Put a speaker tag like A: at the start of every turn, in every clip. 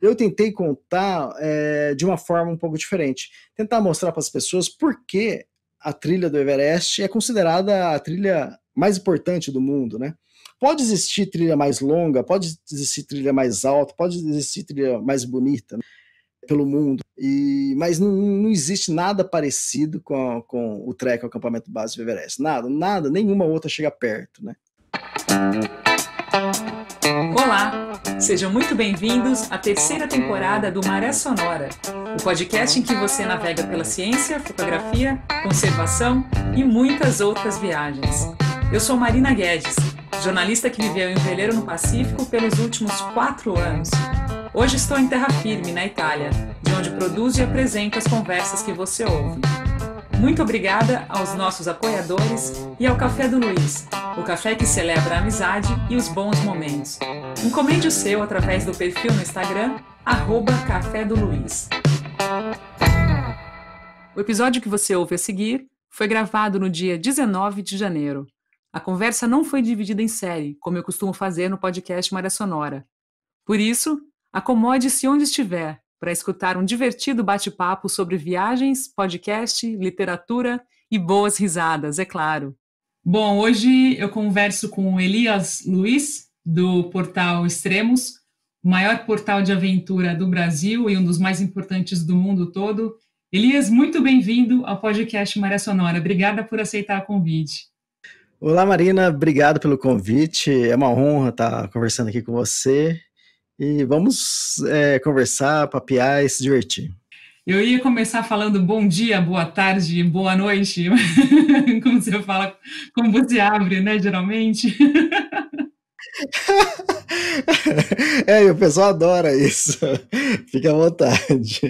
A: eu tentei contar é, de uma forma um pouco diferente. Tentar mostrar para as pessoas por que a trilha do Everest é considerada a trilha mais importante do mundo, né? Pode existir trilha mais longa, pode existir trilha mais alta, pode existir trilha mais bonita né? pelo mundo, e, mas não, não existe nada parecido com, a, com o trek, o acampamento base do Everest. Nada, nada, nenhuma outra chega perto, né?
B: Olá! Sejam muito bem-vindos à terceira temporada do Maré Sonora, o podcast em que você navega pela ciência, fotografia, conservação e muitas outras viagens. Eu sou Marina Guedes, jornalista que viveu em veleiro no Pacífico pelos últimos quatro anos. Hoje estou em terra firme, na Itália, de onde produzo e apresento as conversas que você ouve. Muito obrigada aos nossos apoiadores e ao Café do Luiz, o café que celebra a amizade e os bons momentos. Encomende o seu através do perfil no Instagram, arroba Café do Luiz. O episódio que você ouve a seguir foi gravado no dia 19 de janeiro. A conversa não foi dividida em série, como eu costumo fazer no podcast Maria Sonora. Por isso, acomode-se onde estiver para escutar um divertido bate-papo sobre viagens, podcast, literatura e boas risadas, é claro. Bom, hoje eu converso com Elias Luiz, do portal Extremos, o maior portal de aventura do Brasil e um dos mais importantes do mundo todo. Elias, muito bem-vindo ao podcast Maré Sonora. Obrigada por aceitar o convite.
A: Olá, Marina. Obrigado pelo convite. É uma honra estar conversando aqui com você e vamos é, conversar, papiar, e se divertir.
B: Eu ia começar falando bom dia, boa tarde, boa noite, como você fala, como você abre, né, geralmente.
A: É, e o pessoal adora isso. Fica à vontade.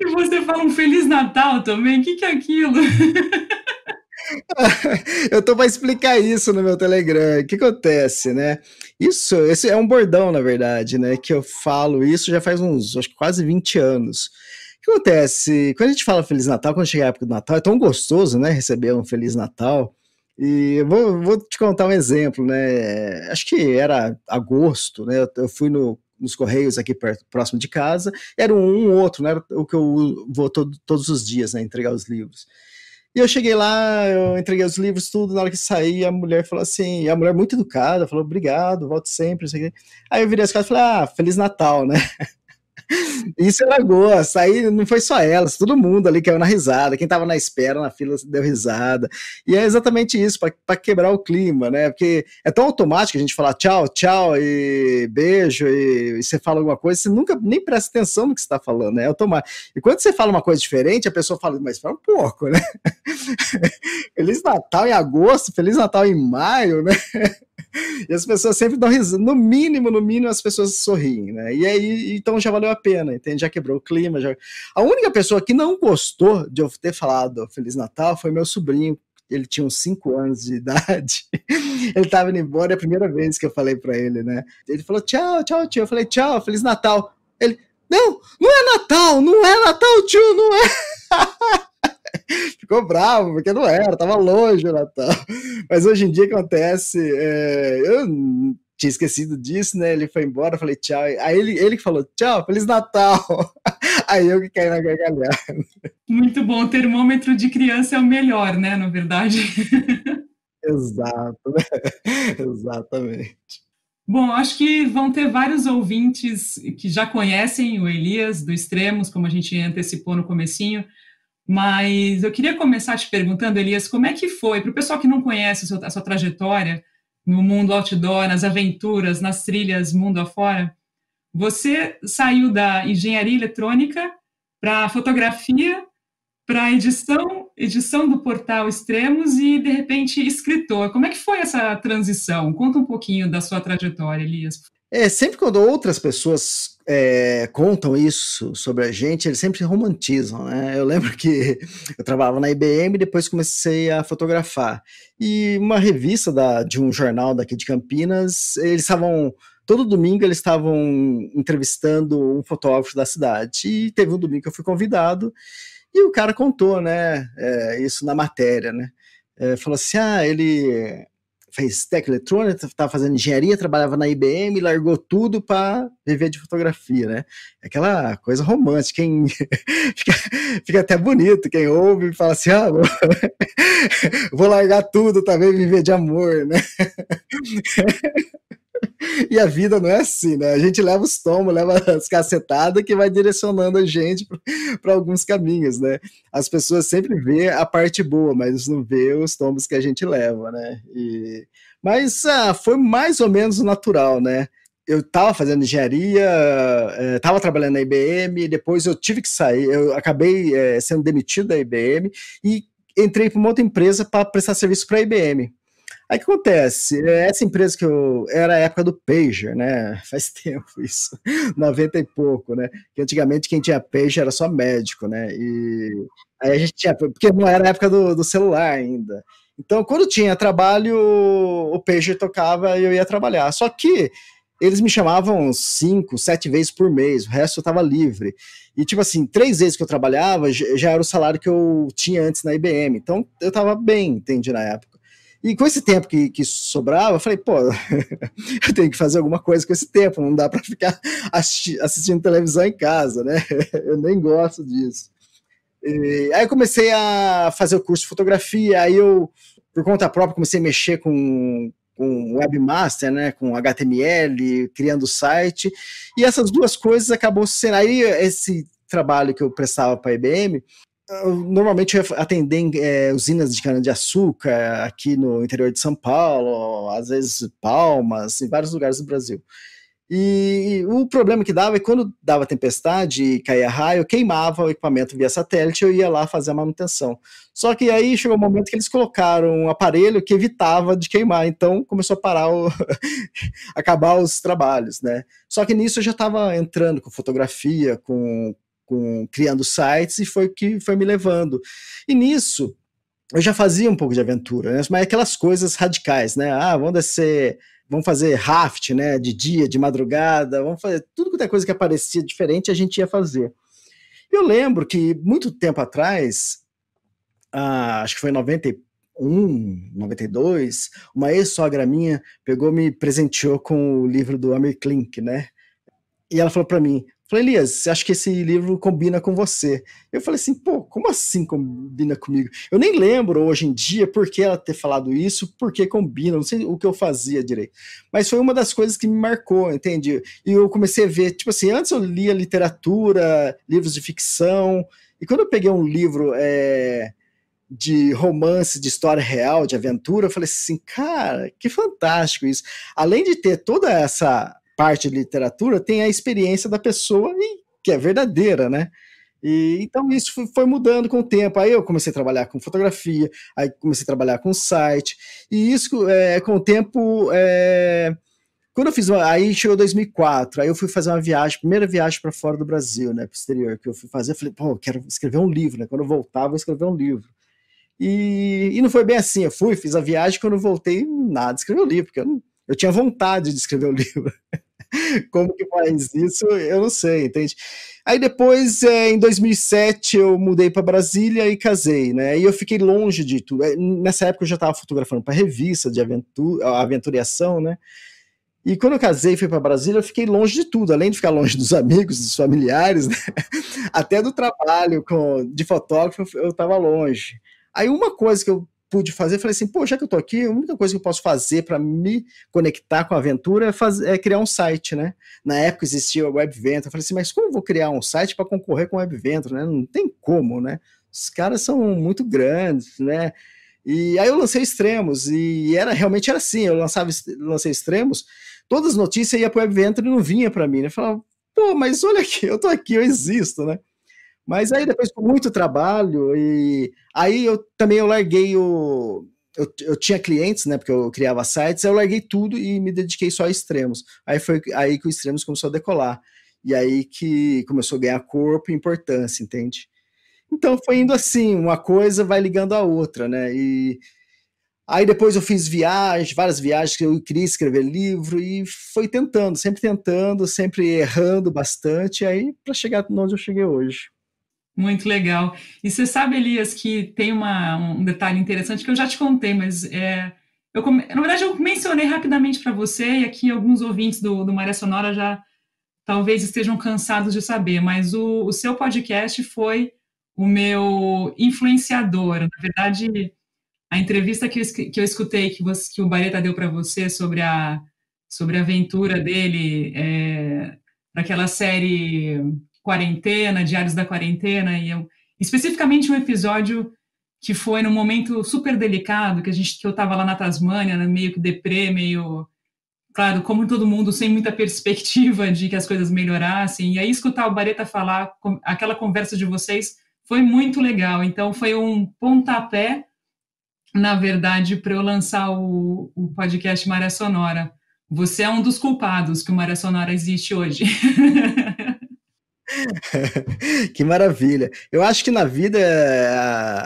B: E você fala um Feliz Natal também? O que, que é aquilo?
A: eu tô para explicar isso no meu Telegram. O que acontece, né? Isso, esse é um bordão, na verdade, né? Que eu falo isso já faz uns, acho quase 20 anos. O que acontece? Quando a gente fala Feliz Natal, quando chega a época do Natal, é tão gostoso, né? Receber um Feliz Natal. E eu vou, vou te contar um exemplo, né? Acho que era agosto, né? Eu fui no nos correios aqui perto, próximo de casa, era um ou um outro, né? Era o que eu vou todo, todos os dias, né? Entregar os livros. E eu cheguei lá, eu entreguei os livros, tudo. Na hora que saí, a mulher falou assim: a mulher muito educada, falou obrigado, volto sempre. Aí eu virei as caras e falei: ah, Feliz Natal, né? Isso em é Alagoas, saí, não foi só elas, todo mundo ali caiu na risada, quem estava na espera, na fila, deu risada. E é exatamente isso, para quebrar o clima, né? Porque é tão automático a gente falar tchau, tchau e beijo e, e você fala alguma coisa, você nunca nem presta atenção no que você está falando, né? É automático. E quando você fala uma coisa diferente, a pessoa fala, mas fala um pouco, né? Feliz Natal em agosto, Feliz Natal em maio, né? e as pessoas sempre dão risada. No mínimo, no mínimo, as pessoas sorriem, né? E aí, então já valeu a pena, entende? Já quebrou o clima. Já... A única pessoa que não gostou de eu ter falado Feliz Natal foi meu sobrinho, ele tinha uns 5 anos de idade. ele tava indo embora, é a primeira vez que eu falei para ele, né? Ele falou: "Tchau, tchau, tio". Eu falei: "Tchau, feliz Natal". Ele: "Não, não é Natal, não é Natal, tio, não é". ficou bravo, porque não era, tava longe o Natal. Mas hoje em dia acontece. É, eu tinha esquecido disso, né? Ele foi embora, falei tchau. Aí ele, ele falou tchau, Feliz Natal. Aí eu que caí na gargalhada.
B: Muito bom, o termômetro de criança é o melhor, né? Na verdade.
A: Exato, né? exatamente.
B: Bom, acho que vão ter vários ouvintes que já conhecem o Elias do Extremos, como a gente antecipou no comecinho, mas eu queria começar te perguntando, Elias, como é que foi, para o pessoal que não conhece a sua, a sua, trajetória no mundo outdoor, nas aventuras, nas trilhas mundo afora, você saiu da engenharia eletrônica para fotografia, para edição, edição do portal Extremos e, de repente, escritor. Como é que foi essa transição? Conta um pouquinho da sua trajetória, Elias.
A: É, sempre quando outras pessoas é, contam isso sobre a gente, eles sempre romantizam, né? Eu lembro que eu trabalhava na IBM e depois comecei a fotografar. E uma revista da, de um jornal daqui de Campinas, eles estavam. Todo domingo eles estavam entrevistando um fotógrafo da cidade. E teve um domingo que eu fui convidado e o cara contou, né? É, isso na matéria, né? É, falou assim: ah, ele fez tech eletrônica, estava fazendo engenharia, trabalhava na IBM, largou tudo para viver de fotografia, né? É aquela coisa romântica, quem fica, fica, até bonito, quem ouve e fala assim, ah, vou, vou largar tudo também, viver de amor, né? e a vida não é assim, né? A gente leva os tomos, leva as cacetadas que vai direcionando a gente para alguns caminhos, né? As pessoas sempre vê a parte boa, mas não vê os tomos que a gente leva, né? E... Mas ah, foi mais ou menos natural, né? eu estava fazendo engenharia, estava eh, trabalhando na IBM, depois eu tive que sair, eu acabei eh, sendo demitido da IBM e entrei para uma outra empresa para prestar serviço para a IBM. Aí que acontece? É, essa empresa que eu. Era a época do Pager, né? Faz tempo isso, 90 e pouco, né? Que antigamente quem tinha Pager era só médico, né? E aí a gente tinha. Porque não era a época do, do celular ainda. Então, quando tinha trabalho, o Pager tocava e eu ia trabalhar. Só que eles me chamavam cinco, sete vezes por mês, o resto eu estava livre. E, tipo assim, três vezes que eu trabalhava já era o salário que eu tinha antes na IBM. Então, eu estava bem, entendi, na época. E com esse tempo que, que sobrava, eu falei, pô, eu tenho que fazer alguma coisa com esse tempo, não dá para ficar assisti assistindo televisão em casa, né? Eu nem gosto disso. E, aí eu comecei a fazer o curso de fotografia, aí eu, por conta própria, comecei a mexer com, com webmaster, né, com HTML, criando site, e essas duas coisas acabou sendo aí esse trabalho que eu prestava para a IBM normalmente atendem é, usinas de cana-de-açúcar aqui no interior de São Paulo, às vezes Palmas, em vários lugares do Brasil. E o problema que dava é quando dava tempestade e caía raio, queimava o equipamento via satélite, eu ia lá fazer a manutenção. Só que aí chegou o um momento que eles colocaram um aparelho que evitava de queimar, então começou a parar o acabar os trabalhos, né? Só que nisso eu já estava entrando com fotografia, com com criando sites e foi que foi me levando. E nisso eu já fazia um pouco de aventura, né? mas é aquelas coisas radicais, né? Ah, vamos descer, vamos fazer raft, né? De dia, de madrugada, vamos fazer tudo que é coisa que aparecia diferente a gente ia fazer. Eu lembro que muito tempo atrás, ah, acho que foi em 91, 92, uma ex-sogra minha pegou me presenteou com o livro do Amir Klink, né? E ela falou para mim: Falei, Elias, acho que esse livro combina com você. Eu falei assim, pô, como assim combina comigo? Eu nem lembro hoje em dia por que ela ter falado isso, por que combina, não sei o que eu fazia direito. Mas foi uma das coisas que me marcou, entende? E eu comecei a ver, tipo assim, antes eu lia literatura, livros de ficção, e quando eu peguei um livro é, de romance, de história real, de aventura, eu falei assim, cara, que fantástico isso. Além de ter toda essa parte de literatura tem a experiência da pessoa e que é verdadeira, né? E, então isso foi mudando com o tempo. Aí eu comecei a trabalhar com fotografia, aí comecei a trabalhar com site, e isso é, com o tempo. É, quando eu fiz uma, aí chegou 2004, aí eu fui fazer uma viagem, primeira viagem para fora do Brasil, né, o exterior, que eu fui fazer, falei, pô, eu quero escrever um livro, né, quando eu voltar vou escrever um livro. E, e não foi bem assim, eu fui, fiz a viagem, quando eu voltei, nada, escrevi o um livro, porque eu, não, eu tinha vontade de escrever o um livro. Como que faz isso? Eu não sei, entende? Aí depois, é, em 2007, eu mudei para Brasília e casei, né? E eu fiquei longe de tudo. É, nessa época eu já estava fotografando para revista de aventura, aventuriação, né? E quando eu casei e fui para Brasília, eu fiquei longe de tudo, além de ficar longe dos amigos, dos familiares, né? até do trabalho com, de fotógrafo, eu estava longe. Aí uma coisa que eu pude fazer, falei assim, pô, já que eu tô aqui, a única coisa que eu posso fazer para me conectar com a aventura é, é, criar um site, né? Na época existia o Webvento, eu falei assim, mas como eu vou criar um site para concorrer com o Webvento, né? Não tem como, né? Os caras são muito grandes, né? E aí eu lancei extremos, e era realmente era assim, eu lançava, lancei extremos, todas as notícias ia pro Webvento e não vinha para mim, né? Eu falava, pô, mas olha aqui, eu tô aqui, eu existo, né? Mas aí depois com muito trabalho e aí eu também eu larguei o eu, eu tinha clientes, né, porque eu criava sites, eu larguei tudo e me dediquei só a extremos. Aí foi aí que o extremos começou a decolar. E aí que começou a ganhar corpo e importância, entende? Então foi indo assim, uma coisa vai ligando a outra, né? E aí depois eu fiz viagens, várias viagens que eu queria escrever livro e foi tentando, sempre tentando, sempre errando bastante, aí para chegar onde eu cheguei hoje.
B: Muito legal. E você sabe, Elias, que tem uma, um detalhe interessante que eu já te contei, mas é, eu, na verdade eu mencionei rapidamente para você e aqui alguns ouvintes do, do Maria Sonora já talvez estejam cansados de saber, mas o, o seu podcast foi o meu influenciador. Na verdade, a entrevista que eu, que eu escutei que, você, que o Bareta deu para você sobre a, sobre a aventura dele é, naquela série quarentena, diários da quarentena, e eu, especificamente um episódio que foi num momento super delicado, que a gente que eu estava lá na Tasmânia, né, meio que deprê, meio claro, como todo mundo sem muita perspectiva de que as coisas melhorassem. E aí escutar o Bareta falar aquela conversa de vocês foi muito legal. Então foi um pontapé, na verdade, para eu lançar o, o podcast Maré Sonora. Você é um dos culpados que o Maré Sonora existe hoje.
A: que maravilha. Eu acho que na vida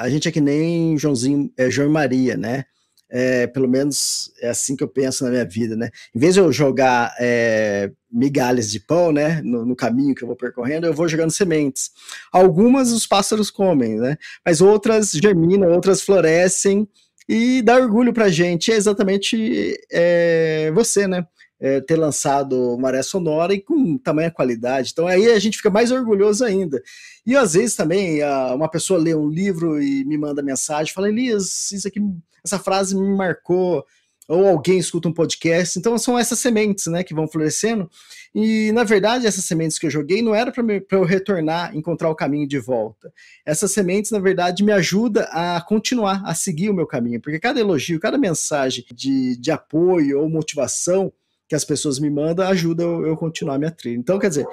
A: a, gente é que nem Joãozinho, é, João e Maria, né? É, pelo menos é assim que eu penso na minha vida, né? Em vez de eu jogar é, migalhas de pão, né, no, no, caminho que eu vou percorrendo, eu vou jogando sementes. Algumas os pássaros comem, né? Mas outras germinam, outras florescem e dá orgulho pra gente. É exatamente é, você, né? é, ter lançado Maré Sonora e com tamanha qualidade. Então aí a gente fica mais orgulhoso ainda. E às vezes também a, uma pessoa lê um livro e me manda mensagem, fala, Elias, isso aqui, essa frase me marcou. Ou alguém escuta um podcast. Então são essas sementes, né, que vão florescendo. E na verdade essas sementes que eu joguei não era para eu retornar, encontrar o caminho de volta. Essas sementes na verdade me ajudam a continuar, a seguir o meu caminho, porque cada elogio, cada mensagem de, de apoio ou motivação que as pessoas me mandam ajuda eu, eu continuar a minha trilha. Então, quer dizer,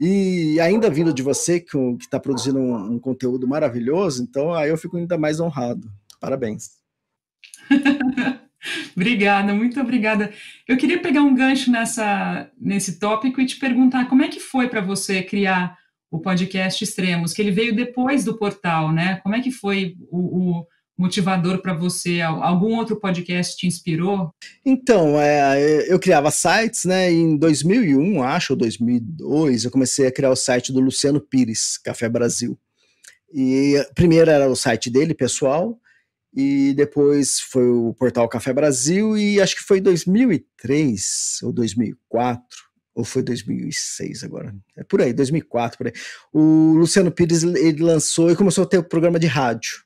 A: e ainda vindo de você, que está produzindo um, um, conteúdo maravilhoso, então aí eu fico ainda mais honrado. Parabéns.
B: obrigada, muito obrigada. Eu queria pegar um gancho nessa, nesse tópico e te perguntar como é que foi para você criar o podcast Extremos, que ele veio depois do portal, né? Como é que foi o, o motivador para você? Algum outro podcast te inspirou?
A: Então, é, eu criava sites, né? Em 2001, acho, ou 2002, eu comecei a criar o site do Luciano Pires, Café Brasil. E primeiro era o site dele, pessoal, e depois foi o portal Café Brasil, e acho que foi 2003 ou 2004, ou foi 2006 agora, é por aí, 2004, por aí. O Luciano Pires, ele lançou e começou a ter o um programa de rádio,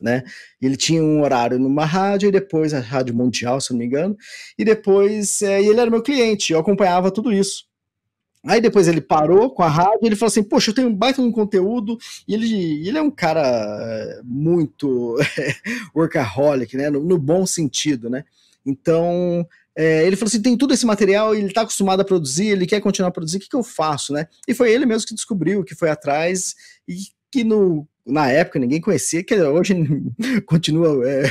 A: né? Ele tinha um horário numa rádio, e depois a Rádio Mundial, se não me engano, e depois é, e ele era meu cliente, eu acompanhava tudo isso. Aí depois ele parou com a rádio, ele falou assim: Poxa, eu tenho um baita de um conteúdo. E ele, ele é um cara é, muito workaholic, né? No, no, bom sentido, né? Então, é, ele falou assim: tem tudo esse material, ele tá acostumado a produzir, ele quer continuar a produzir, o que, que eu faço, né? E foi ele mesmo que descobriu, que foi atrás e que no, na época ninguém conhecia, que hoje continua é,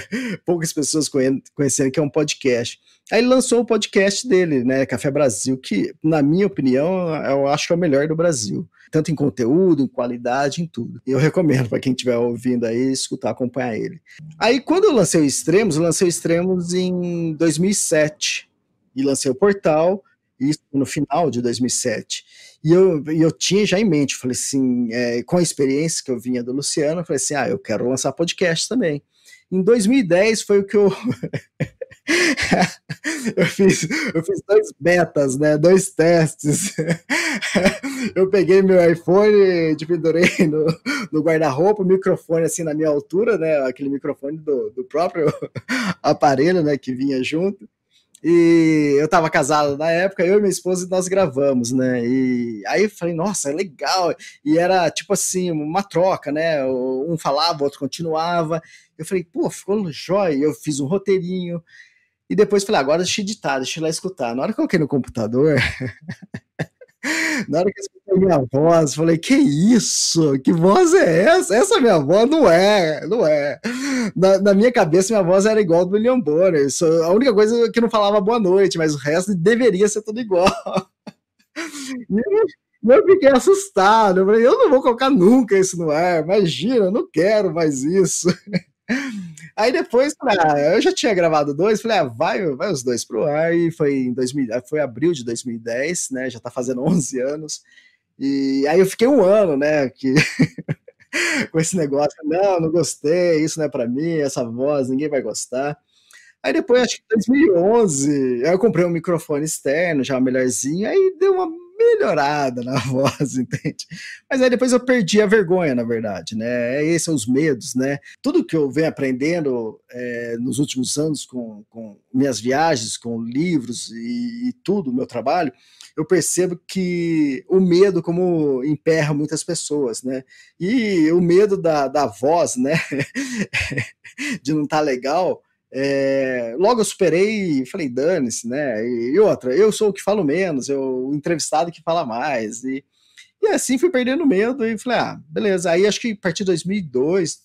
A: poucas pessoas conhecendo que é um podcast. Aí ele lançou o podcast dele, né, Café Brasil, que na minha opinião eu acho que é o melhor do Brasil, tanto em conteúdo, em qualidade, em tudo. Eu recomendo para quem estiver ouvindo aí escutar, acompanhar ele. Aí quando eu lancei o Extremos, eu lancei o Extremos em 2007 e lancei o portal isso no final de 2007. E eu, eu tinha já em mente, falei assim, é, com a experiência que eu vinha do Luciano, falei assim, ah, eu quero lançar podcast também. Em 2010 foi o que eu... eu, fiz, eu fiz dois betas, né? Dois testes. eu peguei meu iPhone, dependurei no, no guarda-roupa, microfone assim na minha altura, né? Aquele microfone do, do próprio aparelho, né? Que vinha junto. E eu tava casado na época, eu e minha esposa nós gravamos, né? E aí eu falei, nossa, é legal. E era tipo assim, uma troca, né? Um falava, o outro continuava. Eu falei, pô, ficou jóia. Eu fiz um roteirinho. E depois falei, ah, agora deixa eu editar, deixa eu ir lá escutar. Na hora que eu coloquei no computador, Na hora que eu escutei minha voz, falei, que isso? Que voz é essa? Essa minha voz não é, não é. Na, na minha cabeça, minha voz era igual a do William Bonner. Isso, a única coisa é que não falava boa noite, mas o resto deveria ser tudo igual. E eu fiquei assustado. Eu falei, eu não vou colocar nunca isso no ar. Imagina, eu não quero mais isso. Aí depois, ah, eu já tinha gravado dois, falei, ah, vai, vai os dois pro ar, e foi em 2000, foi abril de 2010, né, já tá fazendo 11 anos, e aí eu fiquei um ano, né, que, com esse negócio, não, não gostei, isso não é para mim, essa voz, ninguém vai gostar. Aí depois, acho que em 2011, eu comprei um microfone externo, já melhorzinho, aí deu uma melhorada na voz, entende? Mas aí depois eu perdi a vergonha, na verdade, né? É, esses são os medos, né? Tudo que eu venho aprendendo é, nos últimos anos com, com, minhas viagens, com livros e, e tudo, meu trabalho, eu percebo que o medo como emperra muitas pessoas, né? E o medo da, da voz, né? De não estar tá legal, é, logo eu superei e falei, dane-se, né? E, e, outra, eu sou o que falo menos, eu o entrevistado que fala mais. E, e assim fui perdendo medo e falei, ah, beleza. Aí acho que a partir de 2002,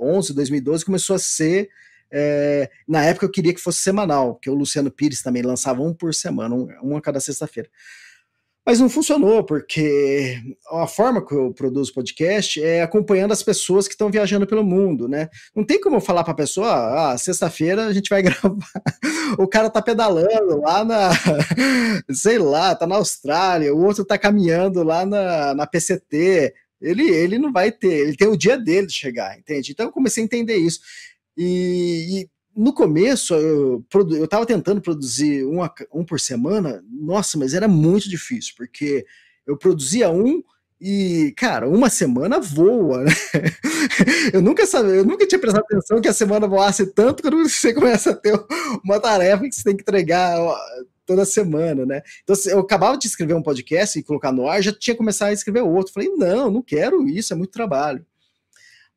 A: 11, 2012, começou a ser. É, na época eu queria que fosse semanal, porque o Luciano Pires também lançava um por semana, um, um a cada sexta-feira. Mas não funcionou, porque a forma que eu produzo podcast é acompanhando as pessoas que estão viajando pelo mundo, né? Não tem como eu falar para a pessoa, ah, ah, sexta-feira a gente vai gravar. o cara tá pedalando lá na, sei lá, tá na Austrália, o outro tá caminhando lá na, na PCT. Ele, ele não vai ter, ele tem o dia dele de chegar, entende? Então eu comecei a entender isso. E, no começo, eu, estava eu tava tentando produzir um, a... um por semana, nossa, mas era muito difícil, porque eu produzia um e, cara, uma semana voa, né? Eu nunca sabia, eu nunca tinha prestado atenção que a semana voasse tanto que você começa a ter uma tarefa que você tem que entregar toda semana, né? Então, assim, eu acabava de escrever um podcast e colocar no ar, já tinha começado a escrever outro. Falei, não, não quero isso, é muito trabalho.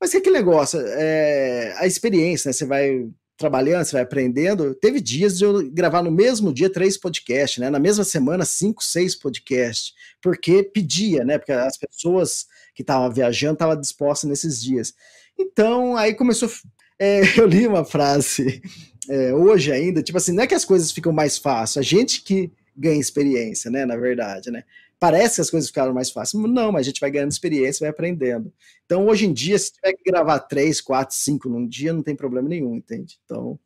A: Mas que é aquele negócio, é, a experiência, né? Você vai trabalhando, você vai aprendendo. Teve dias de eu gravar no mesmo dia três podcasts, né? Na mesma semana, cinco, seis podcasts, porque pedia, né? Porque as pessoas que estavam viajando estavam dispostas nesses dias. Então, aí começou. É, eu li uma frase é, hoje ainda, tipo assim, não é que as coisas ficam mais fáceis, a gente que ganha experiência, né? Na verdade, né? Parece que as coisas ficaram mais fáceis. Não, mas a gente vai ganhando experiência, vai aprendendo. Então, hoje em dia, se tiver que gravar três, quatro, cinco num dia, não tem problema nenhum, entende? Então,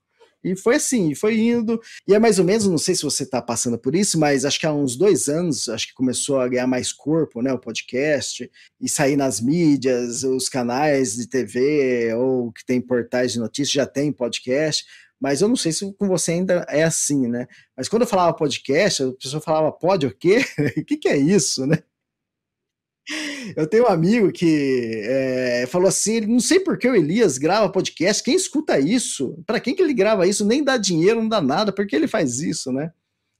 A: e foi assim, foi indo. E é mais ou menos, não sei se você está passando por isso, mas acho que há uns dois anos, acho que começou a ganhar mais corpo, né? O podcast, e sair nas mídias, os canais de TV, ou que tem portais de notícias, já tem podcast mas eu não sei se com você ainda é assim, né? Mas quando eu falava podcast, a pessoa falava pode o quê? o que, que é isso, né? Eu tenho um amigo que é, falou assim: não sei por que o Elias grava podcast, quem escuta isso? Para quem que ele grava isso? Nem dá dinheiro, não dá nada, por que ele faz isso, né?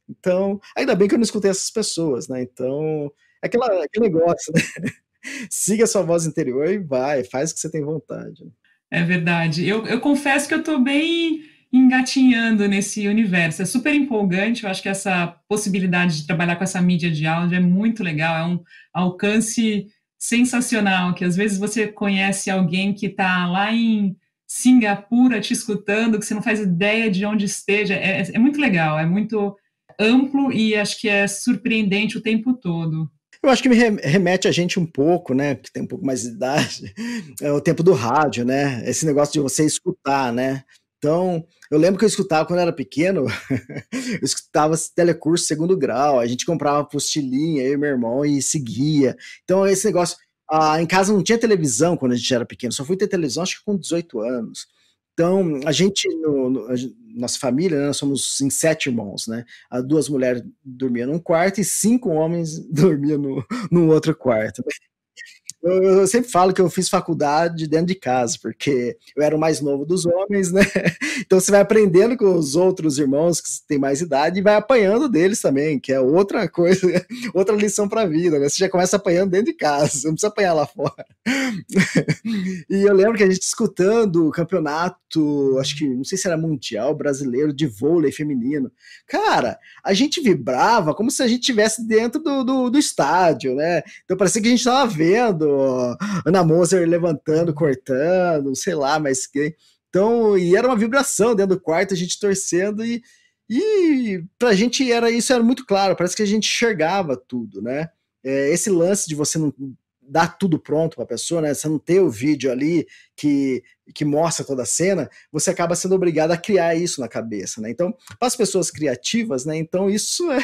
A: Então, ainda bem que eu não escutei essas pessoas, né? Então, é aquela, aquele negócio, né? Siga a sua voz interior e vai, faz o que você tem vontade. Né?
B: É verdade. Eu, eu confesso que eu tô bem engatinhando nesse universo. É super empolgante, eu acho que essa possibilidade de trabalhar com essa mídia de áudio é muito legal, é um alcance sensacional, que às vezes você conhece alguém que está lá em Singapura te escutando, que você não faz ideia de onde esteja. É, é, muito legal, é muito amplo e acho que é surpreendente o tempo todo.
A: Eu acho que me remete a gente um pouco, né? Que tem um pouco mais de idade, é o tempo do rádio, né? Esse negócio de você escutar, né? Então, eu lembro que eu escutava quando eu era pequeno, eu escutava telecurso segundo grau, a gente comprava postilhinha eu e meu irmão, e seguia. Então, esse negócio. Ah, em casa não tinha televisão quando a gente era pequeno, só fui ter televisão acho que com 18 anos. Então, a gente, no, no, a, nossa família, né, nós somos em sete irmãos, né? As ah, duas mulheres dormiam num quarto e cinco homens dormiam no, no outro quarto. Eu, eu, sempre falo que eu fiz faculdade dentro de casa, porque eu era o mais novo dos homens, né? Então você vai aprendendo com os outros irmãos que têm mais idade e vai apanhando deles também, que é outra coisa, outra lição para a vida, né? Você já começa apanhando dentro de casa, você não precisa apanhar lá fora. E eu lembro que a gente escutando o campeonato, acho que não sei se era mundial brasileiro de vôlei feminino. Cara, a gente vibrava como se a gente estivesse dentro do, do, do estádio, né? Então parecia que a gente estava vendo Ana Moser levantando, cortando, sei lá, mas que. Então, e era uma vibração dentro do quarto, a gente torcendo e. E pra gente era isso era muito claro, parece que a gente enxergava tudo, né? É, esse lance de você não dar tudo pronto para a pessoa, né? Você não ter o vídeo ali que, que mostra toda a cena, você acaba sendo obrigado a criar isso na cabeça, né? Então, para as pessoas criativas, né? Então, isso é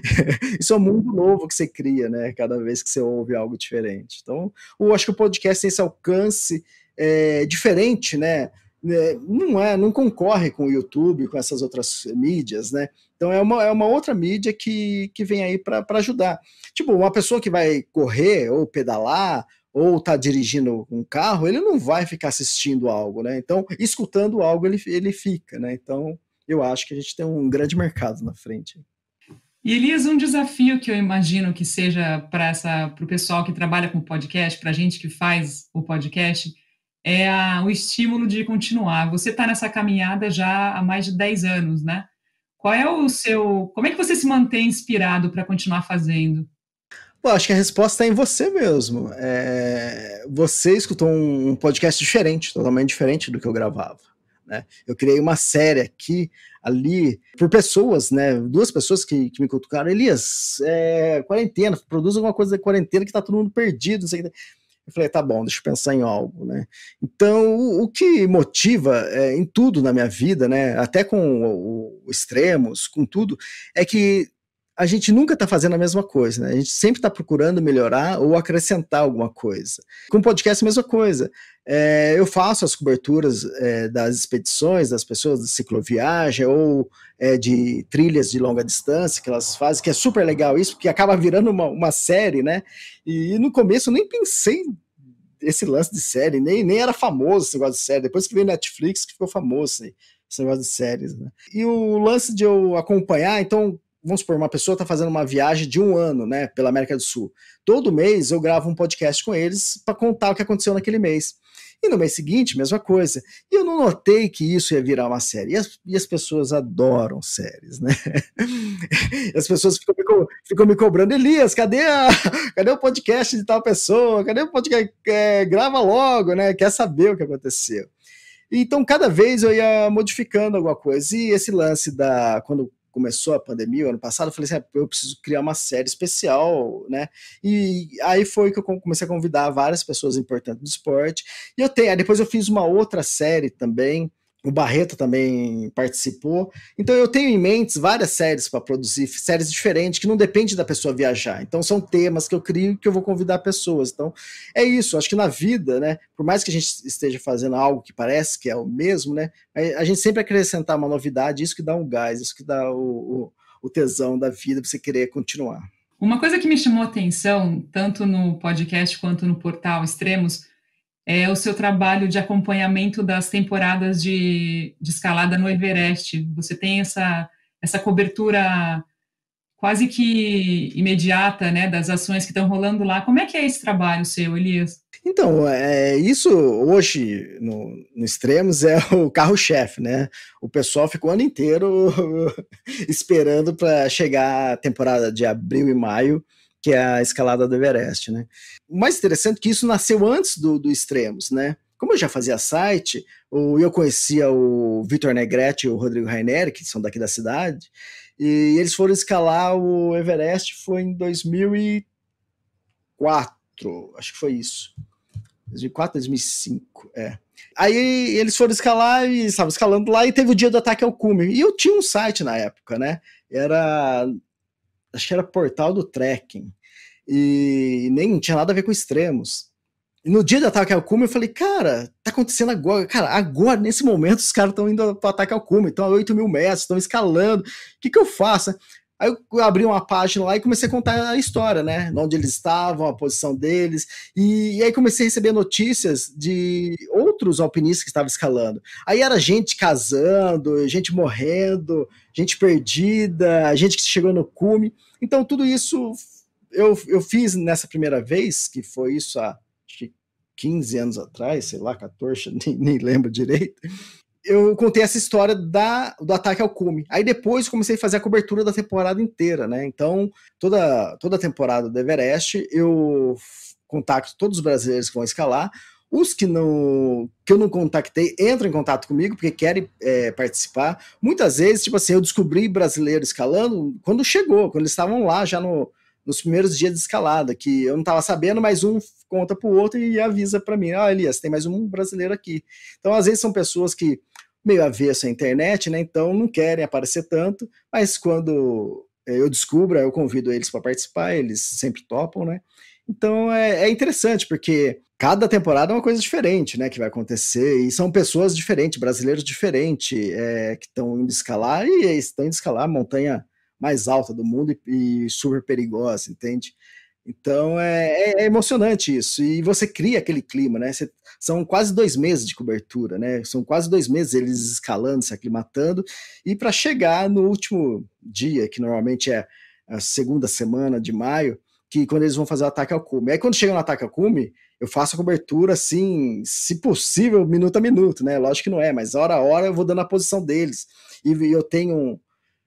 A: isso é um mundo novo que você cria, né? Cada vez que você ouve algo diferente. Então, eu acho que o podcast tem esse alcance é, diferente, né? Né, não é, não concorre com o YouTube, com essas outras mídias, né? Então é uma, é uma outra mídia que, que vem aí para ajudar. Tipo, uma pessoa que vai correr ou pedalar ou tá dirigindo um carro, ele não vai ficar assistindo algo, né? Então, escutando algo, ele, ele fica, né? Então, eu acho que a gente tem um grande mercado na frente.
B: E Elias, um desafio que eu imagino que seja para o pessoal que trabalha com podcast, para a gente que faz o podcast, é a, o estímulo de continuar. Você está nessa caminhada já há mais de 10 anos, né? Qual é o seu. Como é que você se mantém inspirado para continuar fazendo?
A: Bom, acho que a resposta é em você mesmo. É, você escutou um, um podcast diferente, totalmente diferente do que eu gravava. Né? Eu criei uma série aqui, ali, por pessoas, né? Duas pessoas que, que me cutucaram. Elias, é, quarentena, produz alguma coisa de quarentena que está todo mundo perdido, não sei o que. Eu falei, tá bom, deixa eu pensar em algo, né? Então, o, o que motiva é, em tudo na minha vida, né? Até com o, o extremos, com tudo, é que a gente nunca está fazendo a mesma coisa, né? A gente sempre está procurando melhorar ou acrescentar alguma coisa. Com podcast, a mesma coisa. É, eu faço as coberturas é, das expedições das pessoas de cicloviagem ou é, de trilhas de longa distância que elas fazem, que é super legal isso, porque acaba virando uma, uma série, né? E no começo eu nem pensei esse lance de série, nem, nem era famoso esse negócio de série. Depois que veio Netflix, que ficou famoso assim, esse negócio de séries, né? E o lance de eu acompanhar, então, vamos supor, uma pessoa está fazendo uma viagem de um ano, né, pela América do Sul. Todo mês eu gravo um podcast com eles para contar o que aconteceu naquele mês. E no mês seguinte, mesma coisa. E eu não notei que isso ia virar uma série. E as, e as pessoas adoram séries, né? E as pessoas ficam me, ficam me cobrando, Elias, cadê, a, cadê o podcast de tal pessoa? Cadê o podcast? É, grava logo, né? Quer saber o que aconteceu. Então, cada vez eu ia modificando alguma coisa. E esse lance da. Quando começou a pandemia, ano passado, eu falei assim, ah, eu preciso criar uma série especial, né? E aí foi que eu comecei a convidar várias pessoas importantes do esporte. E eu tenho, aí depois eu fiz uma outra série também, o Barreto também participou. Então eu tenho em mente várias séries para produzir, séries diferentes que não depende da pessoa viajar. Então são temas que eu crio que eu vou convidar pessoas. Então é isso, acho que na vida, né, por mais que a gente esteja fazendo algo que parece que é o mesmo, né, a gente sempre acrescentar uma novidade, isso que dá um gás, isso que dá o, o, o tesão da vida para você querer continuar.
B: Uma coisa que me chamou a atenção, tanto no podcast quanto no portal Extremos, é, o seu trabalho de acompanhamento das temporadas de, de escalada no Everest. Você tem essa, essa cobertura quase que imediata, né, das ações que estão rolando lá. Como é que é esse trabalho seu, Elias?
A: Então, é, isso hoje no, no Extremos é o carro-chefe, né? O pessoal fica o ano inteiro esperando para chegar a temporada de abril e maio que é a escalada do Everest, né? O mais interessante é que isso nasceu antes do, do Extremos, né? Como eu já fazia site, o, eu conhecia o Vitor Negrete e o Rodrigo Raineri, que são daqui da cidade, e eles foram escalar o Everest, foi em 2004, acho que foi isso. 2004, 2005, é. Aí eles foram escalar e estavam escalando lá e teve o dia do ataque ao cume. E eu tinha um site na época, né? Era acho que era Portal do Trekking, e nem tinha nada a ver com extremos. E no dia do ataque ao cume, eu falei, cara, tá acontecendo agora, cara, agora, nesse momento, os caras estão indo para ataque ao cume, estão a 8 mil metros, estão escalando, o que que eu faço? Né? Aí eu abri uma página lá e comecei a contar a história, né? Onde eles estavam, a posição deles. E, e, aí comecei a receber notícias de outros alpinistas que estavam escalando. Aí era gente casando, gente morrendo, gente perdida, gente que chegou no cume. Então tudo isso eu, eu fiz nessa primeira vez, que foi isso há 15 anos atrás, sei lá, 14, nem, nem lembro direito eu contei essa história da, do ataque ao cume. Aí depois comecei a fazer a cobertura da temporada inteira, né? Então, toda, toda a temporada do Everest, eu contacto todos os brasileiros que vão escalar. Os que não que eu não contactei entram em contato comigo porque querem é, participar. Muitas vezes, tipo assim, eu descobri brasileiro escalando quando chegou, quando eles estavam lá já no, nos primeiros dias de escalada, que eu não estava sabendo, mas um conta para o outro e avisa para mim, ah, Elias, tem mais um brasileiro aqui. Então, às vezes, são pessoas que meio avesso à internet, né? Então, não querem aparecer tanto, mas quando eh, eu descubro, eu convido eles para participar, eles sempre topam, né? Então, é, é interessante, porque cada temporada é uma coisa diferente, né, que vai acontecer, e são pessoas diferentes, brasileiros diferentes, é, que estão indo escalar, e estão indo escalar montanha mais alta do mundo e, e super perigosa, entende? Então é, é, é, emocionante isso. E você cria aquele clima, né? Você, são quase dois meses de cobertura, né? São quase dois meses eles escalando, se aclimatando, e para chegar no último dia, que normalmente é a segunda semana de maio, que quando eles vão fazer o ataque ao cume. Aí quando chega no ataque ao cume, eu faço a cobertura assim, se possível, minuto a minuto, né? Lógico que não é, mas hora a hora eu vou dando a posição deles. E eu tenho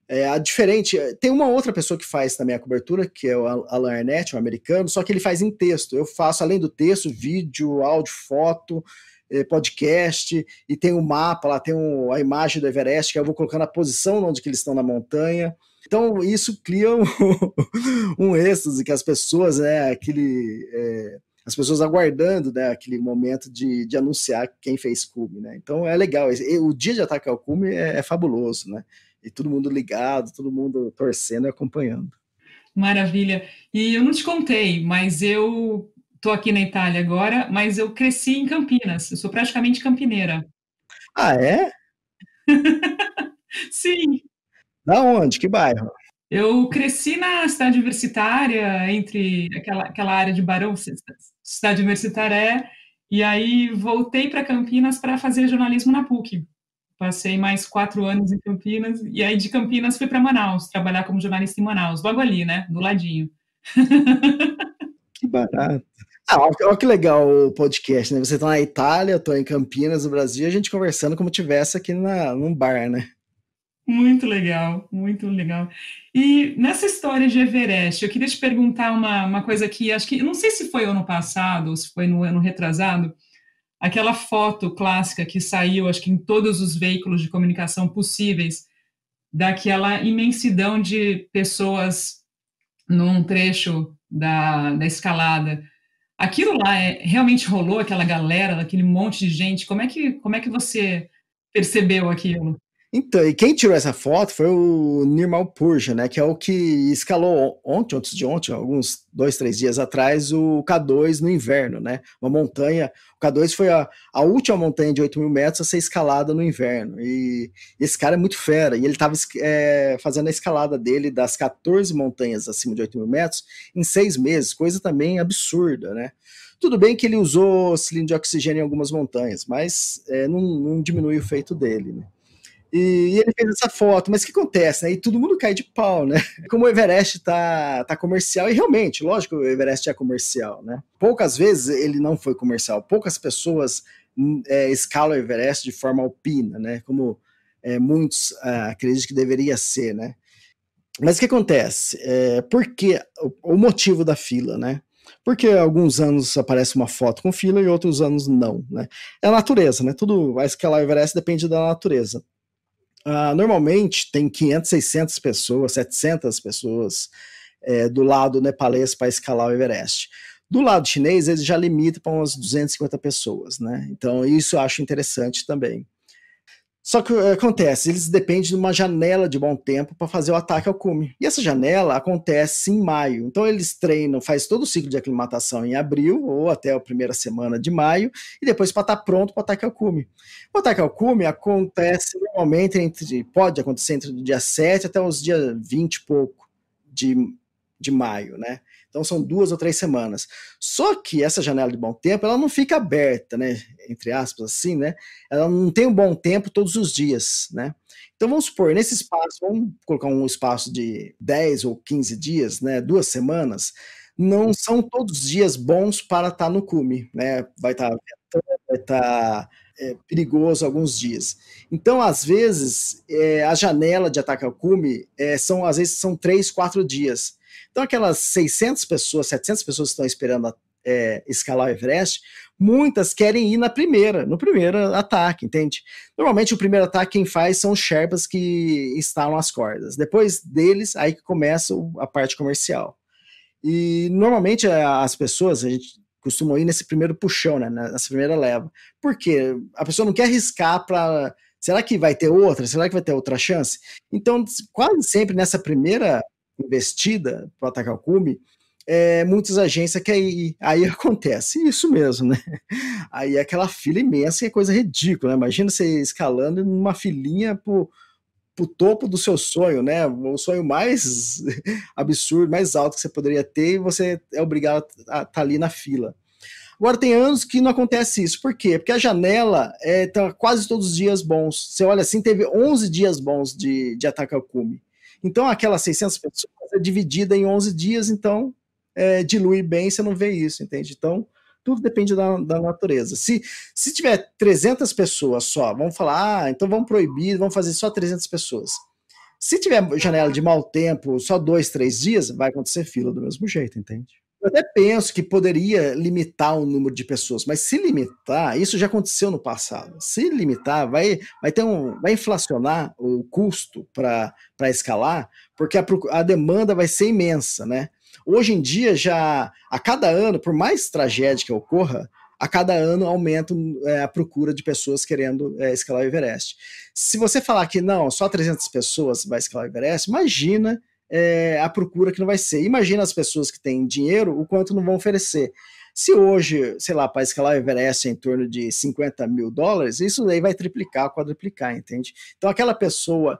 A: é, a diferente, é, tem uma outra pessoa que faz também a cobertura, que é o Alan Arnett, um americano, só que ele faz em texto. Eu faço, além do texto, vídeo, áudio, foto, é, podcast, e tem o um mapa lá, tem um, a imagem do Everest, que eu vou colocando a posição onde que eles estão na montanha. Então, isso cria um, um êxtase que as pessoas, né, aquele... É, as pessoas aguardando né, aquele momento de, de anunciar quem fez cume, né? Então é legal. O dia de atacar o cume é, é fabuloso, né? e todo mundo ligado, todo mundo torcendo e acompanhando.
B: Maravilha. E eu não te contei, mas eu estou aqui na Itália agora, mas eu cresci em Campinas. Eu sou praticamente campineira. Ah, é? Sim.
A: Da onde? Que bairro?
B: Eu cresci na cidade universitária, entre aquela, aquela área de Barão, cidade universitária, é, e aí voltei para Campinas para fazer jornalismo na PUC. Passei mais quatro anos em Campinas, e aí de Campinas fui para Manaus, trabalhar como jornalista em Manaus, logo ali, né? Do ladinho.
A: Que barato. Ah, olha que legal o podcast, né? Você está na Itália, eu estou em Campinas, no Brasil, a gente conversando como tivesse aqui na, num bar, né?
B: Muito legal, muito legal. E nessa história de Everest, eu queria te perguntar uma, uma coisa que acho que, não sei se foi ano passado ou se foi no ano retrasado, aquela foto clássica que saiu, acho que em todos os veículos de comunicação possíveis, daquela imensidão de pessoas num trecho da, da escalada. Aquilo lá é, realmente rolou, aquela galera, aquele monte de gente. Como é que, como é que você percebeu aquilo?
A: Então, e quem tirou essa foto foi o Nirmal Purja, né? Que é o que escalou ontem, antes de ontem, alguns dois, três dias atrás, o K2 no inverno, né? Uma montanha. O K2 foi a, a última montanha de 8 mil metros a ser escalada no inverno. E esse cara é muito fera. E ele estava é, fazendo a escalada dele das 14 montanhas acima de 8 mil metros em seis meses, coisa também absurda, né? Tudo bem que ele usou cilindro de oxigênio em algumas montanhas, mas é, não, não diminui o feito dele, né? E, ele fez essa foto, mas o que acontece, né? E todo mundo cai de pau, né? Como o Everest tá, tá comercial, e realmente, lógico, o Everest é comercial, né? Poucas vezes ele não foi comercial, poucas pessoas hum, é, escalam o Everest de forma alpina, né? Como é, muitos ah, acreditam que deveria ser, né? Mas o que acontece? É, por que o, o motivo da fila, né? porque alguns anos aparece uma foto com fila e outros anos não, né? É a natureza, né? Tudo, vai escalar Everest depende da natureza. Uh, normalmente tem 500, 600 pessoas, 700 pessoas é, do lado nepalês para escalar o Everest. Do lado chinês, eles já limitam para umas 250 pessoas, né? Então, isso eu acho interessante também. Só que eh, acontece, eles dependem de uma janela de bom tempo para fazer o ataque ao cume. E essa janela acontece em maio. Então eles treinam, faz todo o ciclo de aclimatação em abril ou até a primeira semana de maio e depois para estar tá pronto para o ataque ao cume. O ataque ao cume acontece normalmente entre pode acontecer entre o dia 7 até os dias 20 e pouco de de maio, né? Então são duas ou três semanas. Só que essa janela de bom tempo, ela não fica aberta, né? Entre aspas, assim, né? Ela não tem um bom tempo todos os dias, né? Então vamos supor, nesse espaço, vamos colocar um espaço de 10 ou 15 dias, né? Duas semanas, não são todos os dias bons para estar tá no cume, né? Vai tá estar vai estar tá, é, perigoso alguns dias. Então, às vezes, é, a janela de ataque ao cume é, são, às vezes, são três, quatro dias. Então, aquelas 600 pessoas, 700 pessoas que estão esperando é, escalar o Everest, muitas querem ir na primeira, no primeiro ataque, entende? Normalmente o primeiro ataque quem faz são os Sherpas que instalam as cordas. Depois deles, aí que começa a parte comercial. E normalmente as pessoas, a gente costuma ir nesse primeiro puxão, né? Nessa primeira leva. Porque a pessoa não quer arriscar para. Será que vai ter outra? Será que vai ter outra chance? Então, quase sempre nessa primeira investida para atacar o cume, é, muitas agências querem ir. Aí acontece isso mesmo, né? Aí é aquela fila imensa e é coisa ridícula. Né? Imagina você escalando numa filinha por o topo do seu sonho, né? O sonho mais absurdo, mais alto que você poderia ter, e você é obrigado a estar tá ali na fila. Agora, tem anos que não acontece isso. Por quê? Porque a janela está é, tá quase todos os dias bons. Você olha assim, teve 11 dias bons de, de ataque ao cume. Então, aquelas 600 pessoas é dividida em 11 dias, então é, dilui bem, você não vê isso, entende? Então, tudo depende da, da, natureza. Se, se tiver 300 pessoas só, vamos falar, ah, então vamos proibir, vamos fazer só 300 pessoas. Se tiver janela de mau tempo, só dois, três dias, vai acontecer fila do mesmo jeito, entende? Eu até penso que poderia limitar o número de pessoas, mas se limitar, isso já aconteceu no passado. Se limitar, vai, vai, ter um, vai inflacionar o custo para escalar, porque a, a demanda vai ser imensa, né? Hoje em dia, já a cada ano, por mais tragédia que ocorra, a cada ano aumenta é, a procura de pessoas querendo é, escalar o Everest. Se você falar que não, só 300 pessoas vai escalar o Everest, imagina é, a procura que não vai ser. Imagina as pessoas que têm dinheiro, o quanto não vão oferecer. Se hoje, sei lá, para escalar o Everest é em torno de 50 mil dólares, isso daí vai triplicar, quadruplicar, entende? Então, aquela pessoa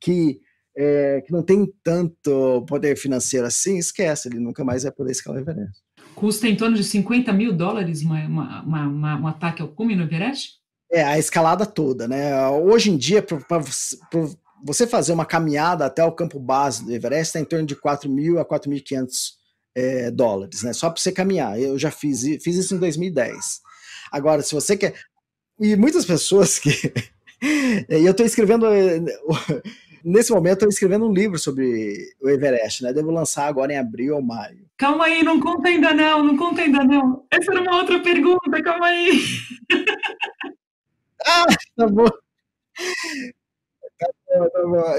A: que, é, que não tem tanto poder financeiro assim, esquece, ele nunca mais vai poder escalar o Everest.
B: Custa em torno de 50 mil dólares uma, uma, uma, um ataque ao cume no Everest?
A: É, a escalada toda, né? Hoje em dia, você fazer uma caminhada até o campo base do Everest está em torno de 4 mil a 4.500 é, dólares, né? Só para você caminhar. Eu já fiz, fiz isso em 2010. Agora, se você quer. E muitas pessoas que. e eu estou escrevendo. Eh, nesse momento, eu estou escrevendo um livro sobre o Everest, né? Devo lançar agora em abril ou maio.
B: Calma aí, não conta ainda não, não conta ainda não. Essa era uma outra pergunta, calma aí. ah, tá
A: bom.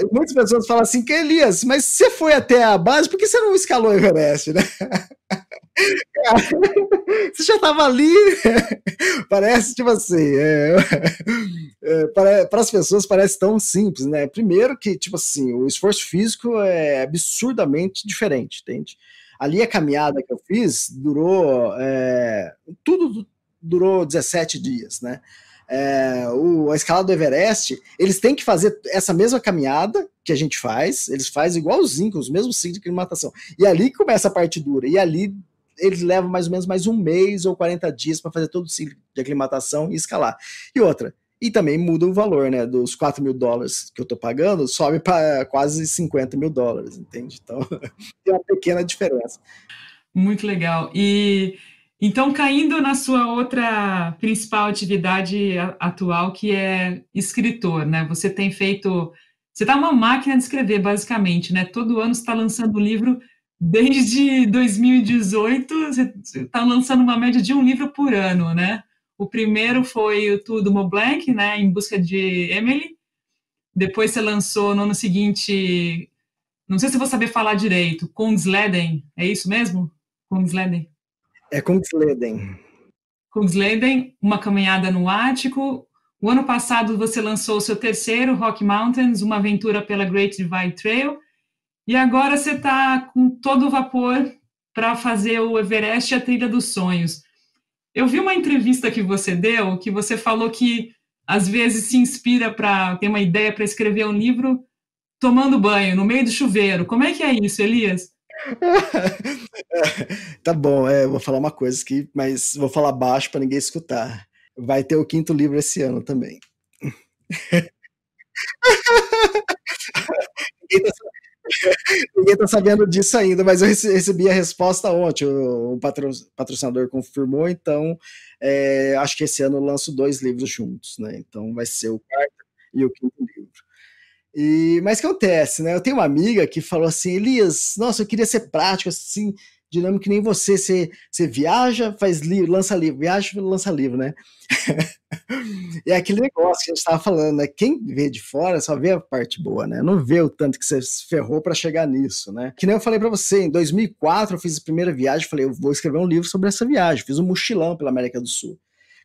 A: E muitas pessoas falam assim, que Elias, mas você foi até a base, por que você não escalou o Everest, né? você já estava ali, parece tipo assim, é, é, para, para as pessoas parece tão simples, né? Primeiro que, tipo assim, o esforço físico é absurdamente diferente, entende? Ali a caminhada que eu fiz durou, é, tudo durou 17 dias, né? é, o, a escalada do Everest, eles têm que fazer essa mesma caminhada que a gente faz, eles fazem igualzinho, com os mesmos signos de climatação. E ali começa a parte dura, e ali eles levam mais ou menos mais um mês ou 40 dias para fazer todo o ciclo de aclimatação e escalar. E outra, e também muda o valor, né? Dos 4 mil dólares que eu tô pagando, sobe para quase 50 mil dólares, entende? Então, tem uma pequena diferença.
B: Muito legal. E então, caindo na sua outra principal atividade atual, que é escritor, né? Você tem feito. Você está uma máquina de escrever, basicamente, né? Todo ano está lançando um livro desde 2018. Você está lançando uma média de um livro por ano, né? O primeiro foi o Tudo blank, né? Em busca de Emily. Depois você lançou no ano seguinte. Não sei se vou saber falar direito. Kungsleden, é isso mesmo? Kungsleden.
A: É Kungsleden.
B: Kungsleden, uma caminhada no ático. O ano passado você lançou seu terceiro Rock Mountains, uma aventura pela Great Divide Trail. E agora você está com todo o vapor para fazer o Everest a Trilha dos Sonhos. Eu vi uma entrevista que você deu, que você falou que às vezes se inspira para ter uma ideia para escrever um livro tomando banho, no meio do chuveiro. Como é que é isso, Elias?
A: tá bom, é, vou falar uma coisa aqui, mas vou falar baixo para ninguém escutar. Vai ter o quinto livro esse ano também. Tá ninguém tá sabendo disso ainda, mas eu recebi a resposta ontem. O patrocinador confirmou, então é, acho que esse ano eu lanço dois livros juntos, né? Então vai ser o quarto e o quinto livro. E, mas acontece, né? Eu tenho uma amiga que falou assim, Elias, nossa, eu queria ser prático, assim, dinâmico que nem você. Você, você viaja, faz livro, lança livro, viaja, lança livro, né? é aquele negócio que a gente estava falando, né? Quem vê de fora só vê a parte boa, né? Não vê o tanto que você se ferrou para chegar nisso, né? Que nem eu falei para você, em 2004 eu fiz a primeira viagem, falei, eu vou escrever um livro sobre essa viagem. Fiz um mochilão pela América do Sul.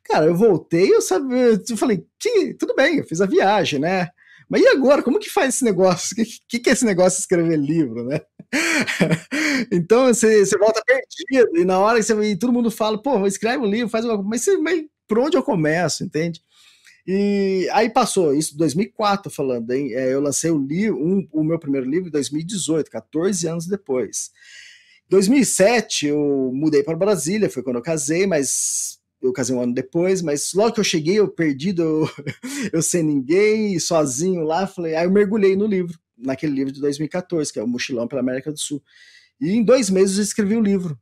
A: Cara, eu voltei, eu, sabe, eu falei, que, tudo bem, eu fiz a viagem, né? Mas e agora? Como que faz esse negócio? O que, que, que, é esse negócio de escrever livro, né? então você, volta perdido, e na hora que você, todo mundo fala, pô, escreve um livro, faz uma coisa, mas, você, mas por onde eu começo, entende? E aí passou, isso 2004 falando, hein? É, eu lancei o, livro, um, o meu primeiro livro em 2018, 14 anos depois. 2007 eu mudei para Brasília, foi quando eu casei, mas eu casei um ano depois, mas logo que eu cheguei, eu perdido, eu, eu sem ninguém, sozinho lá, falei, aí eu mergulhei no livro, naquele livro de 2014, que é o Mochilão pela América do Sul. E em dois meses eu escrevi o livro.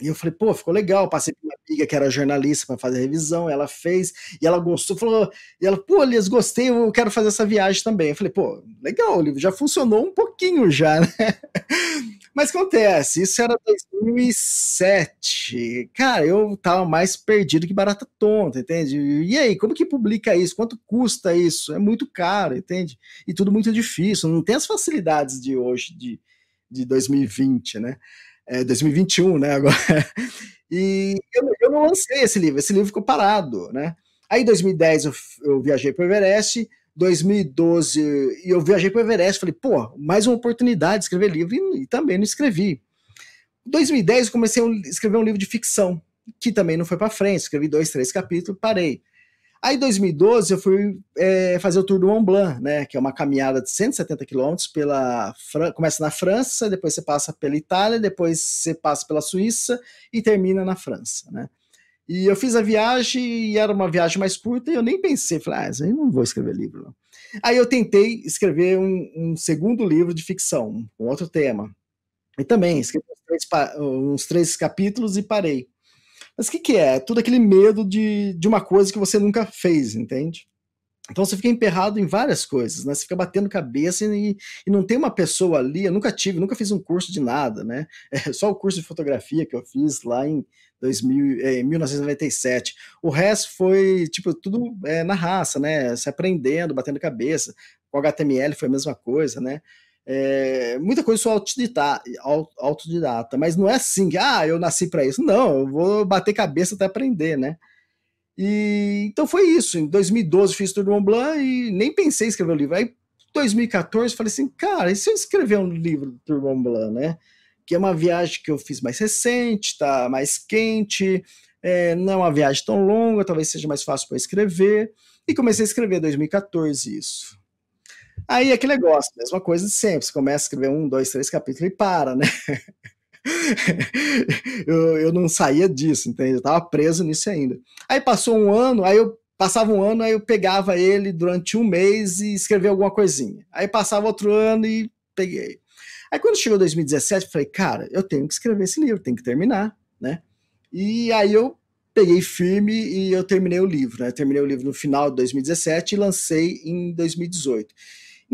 A: E eu falei, pô, ficou legal, passei por amiga que era jornalista para fazer revisão, ela fez, e ela gostou, falou, e ela, pô, Elias, gostei, eu quero fazer essa viagem também. Eu falei, pô, legal, o livro já funcionou um pouquinho já, né? Mas acontece, isso era 2007. Cara, eu tava mais perdido que barata tonta, entende? E aí, como que publica isso? Quanto custa isso? É muito caro, entende? E tudo muito difícil, não tem as facilidades de hoje, de, de 2020, né? É, 2021, né? Agora. E eu, eu não lancei esse livro, esse livro ficou parado, né? Aí em 2010 eu, eu viajei para o Everest, 2012 e eu viajei para o Everest, falei, pô, mais uma oportunidade de escrever livro e, e também não escrevi. Em 2010 eu comecei a escrever um livro de ficção, que também não foi para frente, escrevi dois, três capítulos, parei. Aí, em 2012, eu fui é, fazer o Tour do Mont Blanc, né? Que é uma caminhada de 170 quilômetros pela Fran... começa na França, depois você passa pela Itália, depois você passa pela Suíça e termina na França, né? E eu fiz a viagem e era uma viagem mais curta e eu nem pensei, falei, ah, eu não vou escrever livro. Aí eu tentei escrever um, um, segundo livro de ficção, um outro tema. E também escrevi uns três, uns três capítulos e parei. Mas o que, que é? é? Tudo aquele medo de, de uma coisa que você nunca fez, entende? Então você fica emperrado em várias coisas, né? Você fica batendo cabeça e, e, não tem uma pessoa ali. Eu nunca tive, nunca fiz um curso de nada, né? É só o curso de fotografia que eu fiz lá em 2000, é, 1997. O resto foi, tipo, tudo é, na raça, né? Se aprendendo, batendo cabeça. O HTML foi a mesma coisa, né? É, muita coisa sou autodidata, autodidata, mas não é assim que, ah, eu nasci para isso. Não, eu vou bater cabeça até aprender, né? E, então foi isso. Em 2012 fiz Tour do Mont Blanc e nem pensei em escrever o um livro. Aí, 2014, falei assim, cara, e se eu escrever um livro do Tour Mont Blanc, né? Que é uma viagem que eu fiz mais recente, tá mais quente, é, não é uma viagem tão longa, talvez seja mais fácil para escrever. E comecei a escrever em 2014 isso. Aí é que negócio, mesma coisa de sempre. Você começa a escrever um, dois, três capítulos e para, né? eu, eu não saía disso, entendeu? Eu tava preso nisso ainda. Aí passou um ano, aí eu passava um ano, aí eu pegava ele durante um mês e escrevia alguma coisinha. Aí passava outro ano e peguei. Aí quando chegou 2017, falei, cara, eu tenho que escrever esse livro, tenho que terminar, né? E aí eu peguei firme e eu terminei o livro, né? Eu terminei o livro no final de 2017 e lancei em 2018.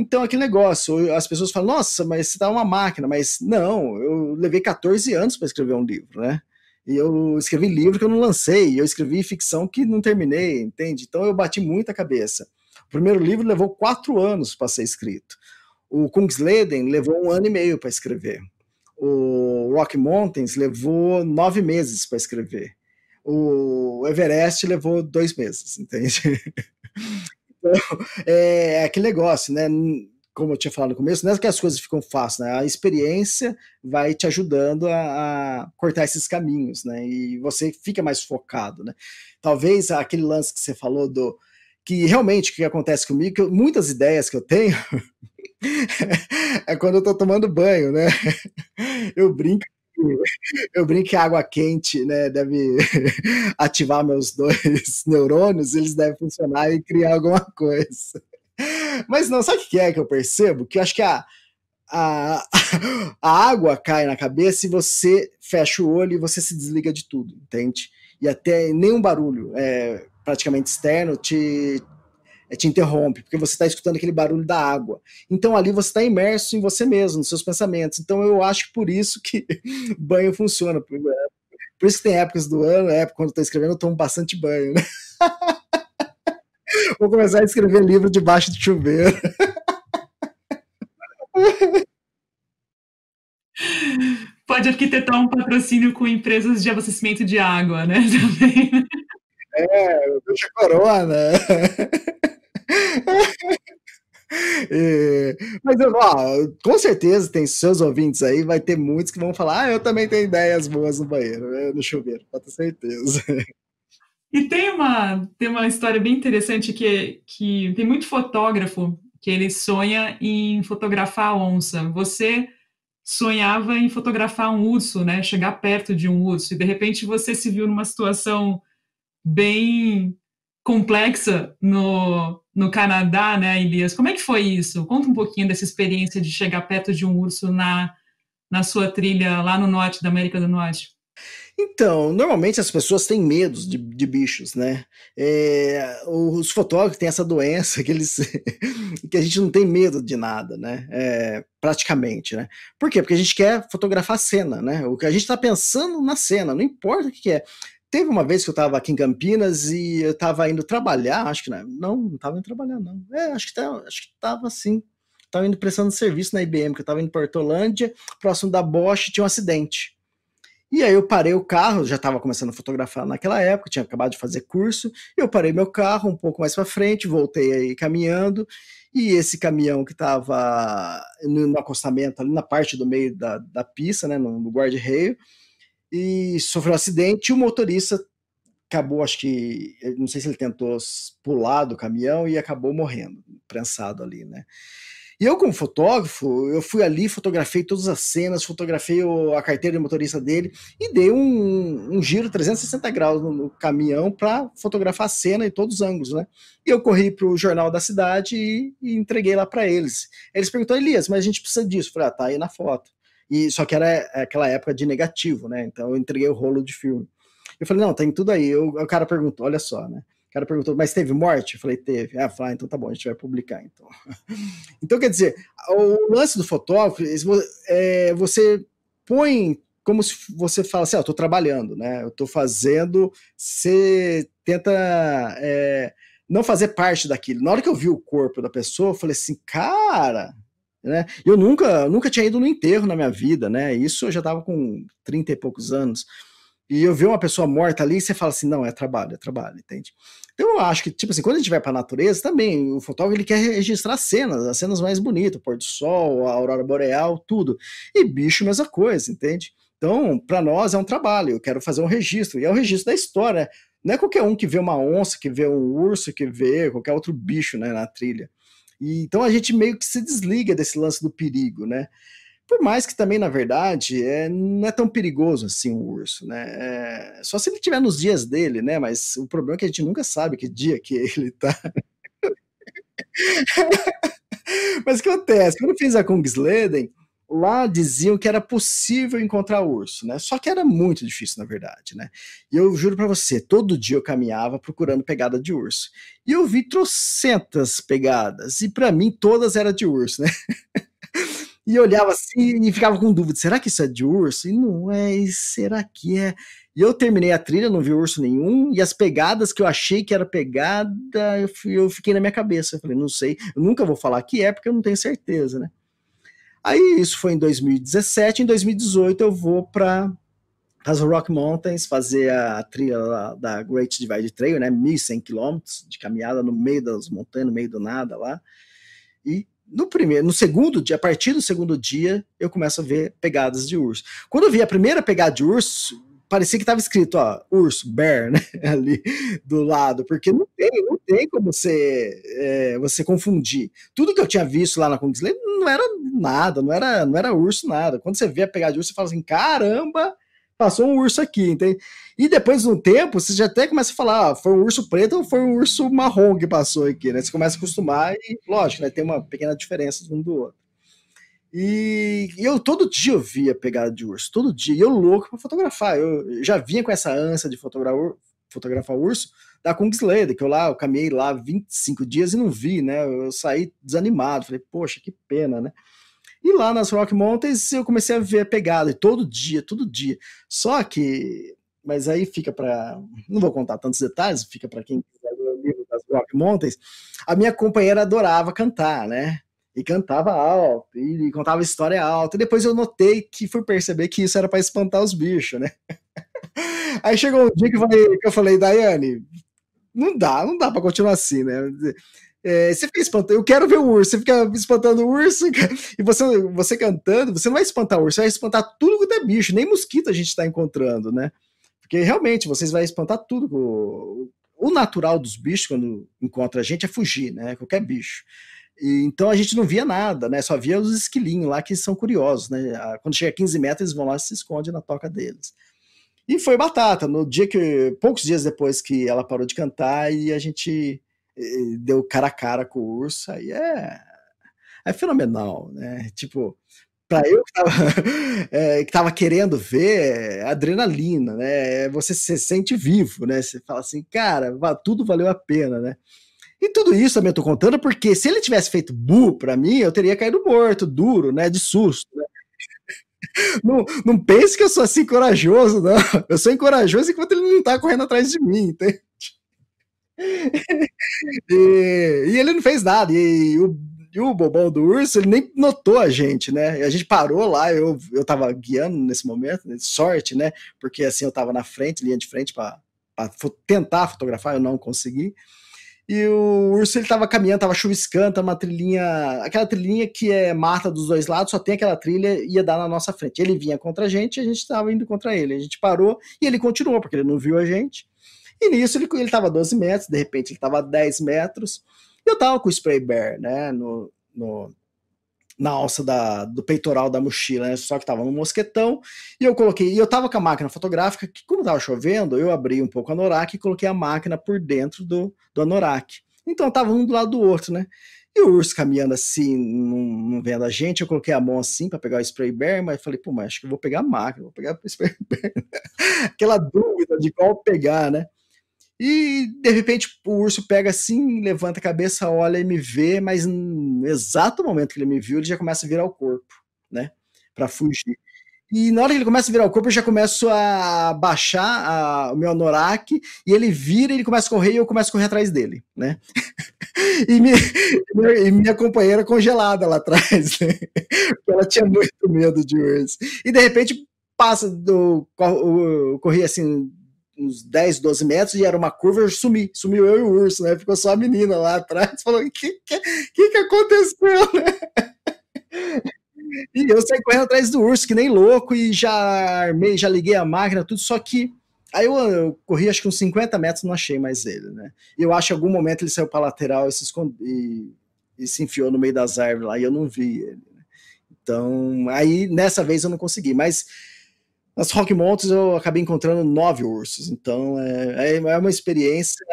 A: Então, é aquele negócio, as pessoas falam, nossa, mas você tá uma máquina, mas não, eu levei 14 anos para escrever um livro, né? E eu escrevi livro que eu não lancei, eu escrevi ficção que não terminei, entende? Então eu bati muita cabeça. O primeiro livro levou quatro anos para ser escrito. O Kungsleden levou um ano e meio para escrever. O Rock Mountains levou nove meses para escrever. O Everest levou dois meses, entende? É, é aquele negócio, né? Como eu tinha falado no começo, não é que as coisas ficam fáceis, né? A experiência vai te ajudando a, a, cortar esses caminhos, né? E você fica mais focado, né? Talvez aquele lance que você falou do que realmente o que acontece comigo, que eu, muitas ideias que eu tenho é quando eu tô tomando banho, né? Eu brinco eu brinco que água quente né, deve ativar meus dois neurônios, eles devem funcionar e criar alguma coisa. Mas não, sabe o que é que eu percebo? Que eu acho que a, a, a água cai na cabeça e você fecha o olho e você se desliga de tudo, entende? E até nenhum barulho é, praticamente externo te, é, te interrompe, porque você está escutando aquele barulho da água. Então ali você está imerso em você mesmo, nos seus pensamentos. Então eu acho que por isso que banho funciona. Por, é, por isso que tem épocas do ano, época quando estou tá escrevendo, eu tomo bastante banho. Né? Vou começar a escrever livro debaixo de chuveiro.
B: Pode arquitetar um patrocínio com empresas de abastecimento de água, né? Também. Né?
A: É, puxa corona. É, mas eu, ó, com certeza tem seus ouvintes aí, vai ter muitos que vão falar: ah, eu também tenho ideias boas no banheiro, né, no chuveiro, pode ter certeza.
B: E tem uma, tem uma história bem interessante que, que tem muito fotógrafo que ele sonha em fotografar a onça. Você sonhava em fotografar um urso, né? Chegar perto de um urso, e de repente você se viu numa situação bem complexa no, no Canadá, né, Elias? Como é que foi isso? Conta um pouquinho dessa experiência de chegar perto de um urso na, na sua trilha lá no norte da América do Norte.
A: Então, normalmente as pessoas têm medos de, de bichos, né? É, os fotógrafos têm essa doença que eles que a gente não tem medo de nada, né? É, praticamente, né? Por quê? Porque a gente quer fotografar a cena, né? O que a gente está pensando na cena, não importa o que, que é. Teve uma vez que eu estava aqui em Campinas e eu estava indo trabalhar, acho que não, não, estava indo trabalhar, não. É, acho que tá, estava assim, Estava indo prestando serviço na IBM, que eu estava indo para Hortolândia, próximo da Bosch, tinha um acidente. E aí eu parei o carro, já estava começando a fotografar naquela época, tinha acabado de fazer curso. Eu parei meu carro um pouco mais para frente, voltei aí caminhando, e esse caminhão que estava no, acostamento ali na parte do meio da, da pista, né, no, no guarda-reio, e sofreu um acidente e o motorista acabou, acho que, não sei se ele tentou pular do caminhão e acabou morrendo, prensado ali, né? E eu, como fotógrafo, eu fui ali, fotografei todas as cenas, fotografei a carteira de motorista dele e dei um, um giro 360 graus no, no caminhão para fotografar a cena em todos os ângulos, né? E eu corri para o jornal da cidade e, e entreguei lá para eles. Eles perguntaram, Elias, mas a gente precisa disso. Eu falei, ah, tá aí na foto. E só que era é, aquela época de negativo, né? Então eu entreguei o rolo de filme. Eu falei, não, tem tudo aí. Eu, o cara perguntou, olha só, né? O cara perguntou, mas teve morte? Eu falei, teve. Ah, falei, ah, então tá bom, a gente vai publicar, então. então, quer dizer, o lance do fotógrafo, é, você põe como se você fala assim, ah, eu tô trabalhando, né? Eu tô fazendo, você tenta é, não fazer parte daquilo. Na hora que eu vi o corpo da pessoa, eu falei assim, cara, né? Eu nunca, nunca tinha ido no enterro na minha vida, né? Isso eu já estava com 30 e poucos anos. E eu ver uma pessoa morta ali, você fala assim, não, é trabalho, é trabalho, entende? Então eu acho que, tipo assim, quando a gente vai para a natureza, também o fotógrafo ele quer registrar cenas, as cenas mais bonitas, o pôr do sol, a aurora boreal, tudo. E bicho, mesma coisa, entende? Então, para nós é um trabalho, eu quero fazer um registro, e é o um registro da história. Né? Não é qualquer um que vê uma onça, que vê um urso, que vê qualquer outro bicho né, na trilha. E, então a gente meio que se desliga desse lance do perigo, né? Por mais que também, na verdade, é, não é tão perigoso assim um urso, né? É, só se ele tiver nos dias dele, né? Mas o problema é que a gente nunca sabe que dia que ele tá. Mas o que acontece? Quando eu fiz a Kungsleden, lá diziam que era possível encontrar urso, né? Só que era muito difícil, na verdade, né? E eu juro para você, todo dia eu caminhava procurando pegada de urso. E eu vi trocentas pegadas, e para mim todas eram de urso, né? e olhava assim e ficava com dúvida: será que isso é de urso? E não é, e será que é? E eu terminei a trilha, não vi urso nenhum, e as pegadas que eu achei que era pegada, eu, eu fiquei na minha cabeça. Eu falei: não sei, eu nunca vou falar que é, porque eu não tenho certeza, né? Aí isso foi em 2017, em 2018 eu vou para as Rock Mountains fazer a trilha da Great Divide Trail, né, 1.100 quilômetros de caminhada no meio das montanhas, no meio do nada lá. E no primeiro, no segundo dia, a partir do segundo dia, eu começo a ver pegadas de urso. Quando eu vi a primeira pegada de urso, parecia que estava escrito, ó, urso, bear, né, ali do lado, porque não tem, não tem como você, é, você confundir. Tudo que eu tinha visto lá na Kingsley não era nada, não era, não era urso, nada. Quando você vê a pegada de urso, você fala assim, caramba, passou um urso aqui, entende? E depois de um tempo, você já até começa a falar, ah, foi um urso preto ou foi um urso marrom que passou aqui, né? Você começa a acostumar e, lógico, né, tem uma pequena diferença de um do outro. E eu todo dia eu via pegada de urso, todo dia. E eu louco para fotografar. Eu já vinha com essa ânsia de fotografar, fotografar urso da Kungsleder, que eu lá eu caminhei lá 25 dias e não vi, né? Eu saí desanimado, falei, poxa, que pena, né? E lá nas Rock Mountains eu comecei a ver a pegada, todo dia, todo dia. Só que, mas aí fica para, não vou contar tantos detalhes, fica para quem quiser o livro das Rock Mountains. A minha companheira adorava cantar, né? e cantava alto, e contava história alta. E depois eu notei que fui perceber que isso era para espantar os bichos, né? Aí chegou um dia que eu falei, que eu falei Daiane, não dá, não dá para continuar assim, né? É, você fica espantando, eu quero ver o urso, você fica espantando o urso, e você, você cantando, você não vai espantar o urso, você vai espantar tudo que é bicho, nem mosquito a gente está encontrando, né? Porque realmente vocês vão espantar tudo. O, o natural dos bichos, quando encontra a gente, é fugir, né? Qualquer bicho. E, então a gente não via nada, né? Só via os esquilinhos lá que são curiosos, né? Quando chega a 15 metros, eles vão lá e se escondem na toca deles. E foi batata. No dia que poucos dias depois que ela parou de cantar e a gente e, deu cara a cara com o urso, aí é é fenomenal, né? Tipo, para eu que tava, é, que tava, querendo ver, é adrenalina, né? É você se sente vivo, né? Você fala assim, cara, tudo valeu a pena, né? E tudo isso também eu tô contando porque se ele tivesse feito bu pra mim, eu teria caído morto, duro, né? De susto. Né? Não, não pense que eu sou assim corajoso, não. Eu sou encorajoso enquanto ele não tá correndo atrás de mim, entende? e, e ele não fez nada. E, e o e o bobão do urso, ele nem notou a gente, né? A gente parou lá, eu, eu tava guiando nesse momento, né, sorte, né? Porque assim, eu tava na frente, linha de frente, para tentar fotografar, eu não consegui. E o urso ele tava caminhando, tava chuviscando, tava tá uma trilhinha, aquela trilhinha que é mata dos dois lados, só tem aquela trilha ia dar na nossa frente. Ele vinha contra a gente, a gente tava indo contra ele. A gente parou e ele continuou, porque ele não viu a gente. E nisso ele, ele tava 12 metros, de repente ele tava 10 metros. Eu tava com o spray bear, né, no, no, na alça da, do peitoral da mochila, né? Só que tava no mosquetão. E eu coloquei, e eu tava com a máquina fotográfica, que como tava chovendo, eu abri um pouco a anorak e coloquei a máquina por dentro do, do anorak. Então tava um do lado do outro, né? E o urso caminhando assim, não, não vendo a gente, eu coloquei a mão assim para pegar o spray bear, mas falei, pô, mas acho que eu vou pegar a máquina, vou pegar o spray bear. Aquela dúvida de qual pegar, né? E de repente o urso pega assim, levanta a cabeça, olha e me vê, mas no exato momento que ele me viu, ele já começa a virar o corpo, né? Para fugir. E na hora que ele começa a virar o corpo, eu já começo a baixar a, o meu anorak, e ele vira, ele começa a correr e eu começo a correr atrás dele, né? e, minha, e minha companheira congelada lá atrás, né? Porque ela tinha muito medo de urso. E de repente passa do. Eu corri assim uns 10, 12 metros e era uma curva, eu sumi, sumiu eu e o urso, né? Ficou só a menina lá atrás, falou: o que, que, que aconteceu, né? E eu saí correndo atrás do urso, que nem louco, e já armei, já liguei a máquina, tudo, só que. Aí eu, eu corri acho que uns 50 metros, não achei mais ele, né? E eu acho que em algum momento ele saiu para lateral e se, esconde, e, e se enfiou no meio das árvores lá, e eu não vi ele. Né? Então, aí nessa vez eu não consegui, mas nas Rock Mountains eu acabei encontrando nove ursos, então é, é, é uma experiência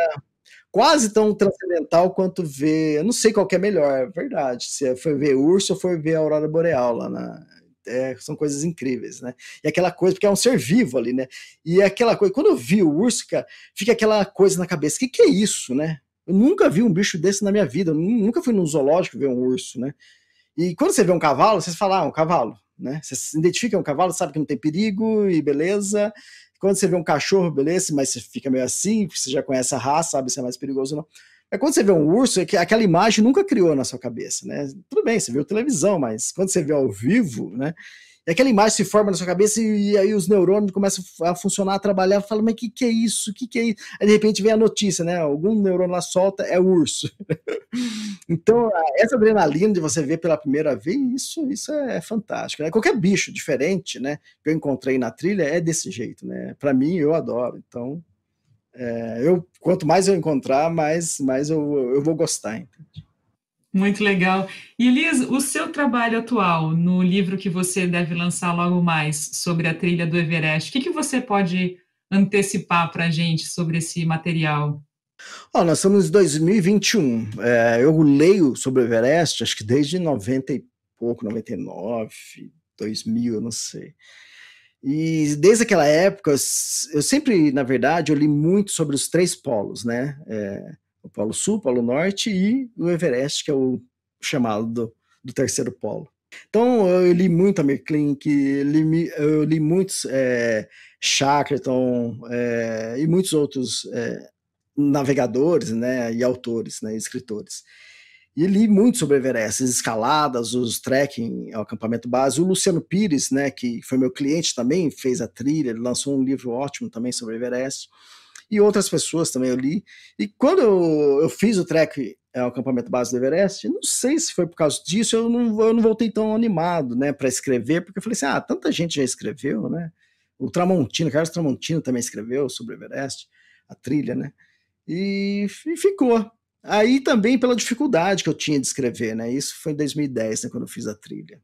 A: quase tão transcendental quanto ver. Eu não sei qual é melhor, é verdade. Se é foi ver urso ou foi ver a aurora boreal lá na. É, são coisas incríveis, né? E aquela coisa, porque é um ser vivo ali, né? E é aquela coisa, quando eu vi o urso, cara, fica aquela coisa na cabeça: o que, que é isso, né? Eu nunca vi um bicho desse na minha vida, eu nunca fui num zoológico ver um urso, né? E quando você vê um cavalo, vocês fala, ah, um cavalo né? Você se identifica um cavalo, sabe que não tem perigo e beleza. Quando você vê um cachorro, beleza, mas você fica meio assim, você já conhece a raça, sabe se é mais perigoso ou não. É quando você vê um urso, é que aquela imagem nunca criou na sua cabeça, né? Tudo bem, você viu televisão, mas quando você vê ao vivo, né? E aquela imagem se forma na sua cabeça e, e aí os neurônios começam a funcionar, a trabalhar, fala, mas que que é isso? Que que é isso? Aí de repente vem a notícia, né? Algum neurônio lá solta, é urso. então, essa adrenalina de você ver pela primeira vez, isso, isso é, é fantástico, né? Qualquer bicho diferente, né, que eu encontrei na trilha é desse jeito, né? Para mim, eu adoro. Então, é, eu quanto mais eu encontrar, mais mais eu, eu vou gostar, entende?
B: Muito legal. E Elias, o seu trabalho atual no livro que você deve lançar logo mais sobre a trilha do Everest, o que, que você pode antecipar para a gente sobre esse material?
A: Oh, nós estamos em 2021. É, eu leio sobre o Everest, acho que desde 90 e pouco, 99, 2000, eu não sei. E desde aquela época, eu sempre, na verdade, eu li muito sobre os três polos, né? É, o Polo Sul, o Polo Norte e o Everest, que é o chamado do, do terceiro polo. Então, eu li muito a Merklink, li, eu li muitos é, Shackleton é, e muitos outros é, navegadores né, e autores, né, escritores. E li muito sobre Everest, as escaladas, os trekking, o acampamento base. O Luciano Pires, né, que foi meu cliente também, fez a trilha, ele lançou um livro ótimo também sobre Everest e outras pessoas também eu li. E quando eu, eu fiz o trek ao é, acampamento base do Everest, não sei se foi por causa disso, eu não, eu não voltei tão animado, né, para escrever, porque eu falei assim, ah, tanta gente já escreveu, né? O Tramontino, Carlos Tramontino também escreveu sobre o Everest, a trilha, né? E, e ficou. Aí também pela dificuldade que eu tinha de escrever, né? Isso foi em 2010, né, quando eu fiz a trilha.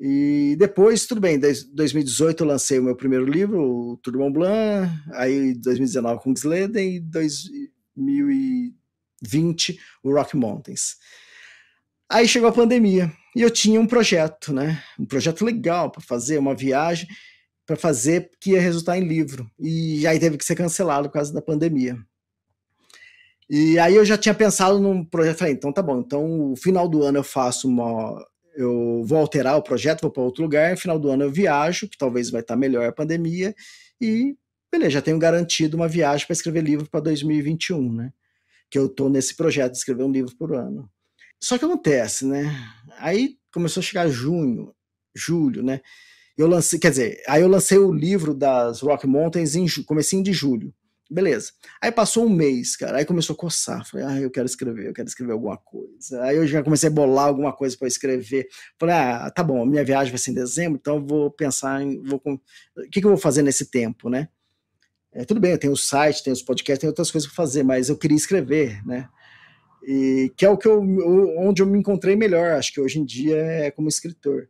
A: E depois, tudo bem, em 2018 eu lancei o meu primeiro livro, o Turmão Blanc, aí 2019 com Sleden e 2020 o Rock Mountains. Aí chegou a pandemia e eu tinha um projeto, né? Um projeto legal para fazer, uma viagem para fazer que ia resultar em livro. E aí teve que ser cancelado por causa da pandemia. E aí eu já tinha pensado num projeto, falei, então tá bom, então o final do ano eu faço uma eu vou alterar o projeto, vou para outro lugar, No final do ano eu viajo, que talvez vai estar tá melhor a pandemia, e beleza, já tenho garantido uma viagem para escrever livro para 2021, né? Que eu estou nesse projeto de escrever um livro por ano. Só que acontece, né? Aí começou a chegar junho, julho, né? Eu lancei, quer dizer, aí eu lancei o livro das Rock Mountains em comecinho de julho. Beleza. Aí passou um mês, cara. Aí começou a coçar. Falei, ah, eu quero escrever, eu quero escrever alguma coisa. Aí eu já comecei a bolar alguma coisa para escrever. Falei, ah, tá bom, minha viagem vai ser em dezembro, então eu vou pensar em. Vou, o que, que eu vou fazer nesse tempo, né? É, tudo bem, eu tenho o site, tenho os podcasts, tenho outras coisas para fazer, mas eu queria escrever, né? E, que é o que eu, onde eu me encontrei melhor, acho que hoje em dia é como escritor.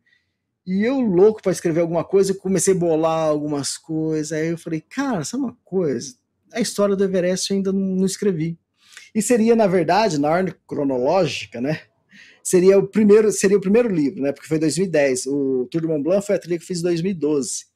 A: E eu, louco para escrever alguma coisa, comecei a bolar algumas coisas. Aí eu falei, cara, sabe uma coisa? a história do Everest eu ainda não, escrevi. E seria, na verdade, na ordem cronológica, né? Seria o primeiro, seria o primeiro livro, né? Porque foi 2010. O Tour de Mont Blanc foi a trilha que eu fiz em 2012.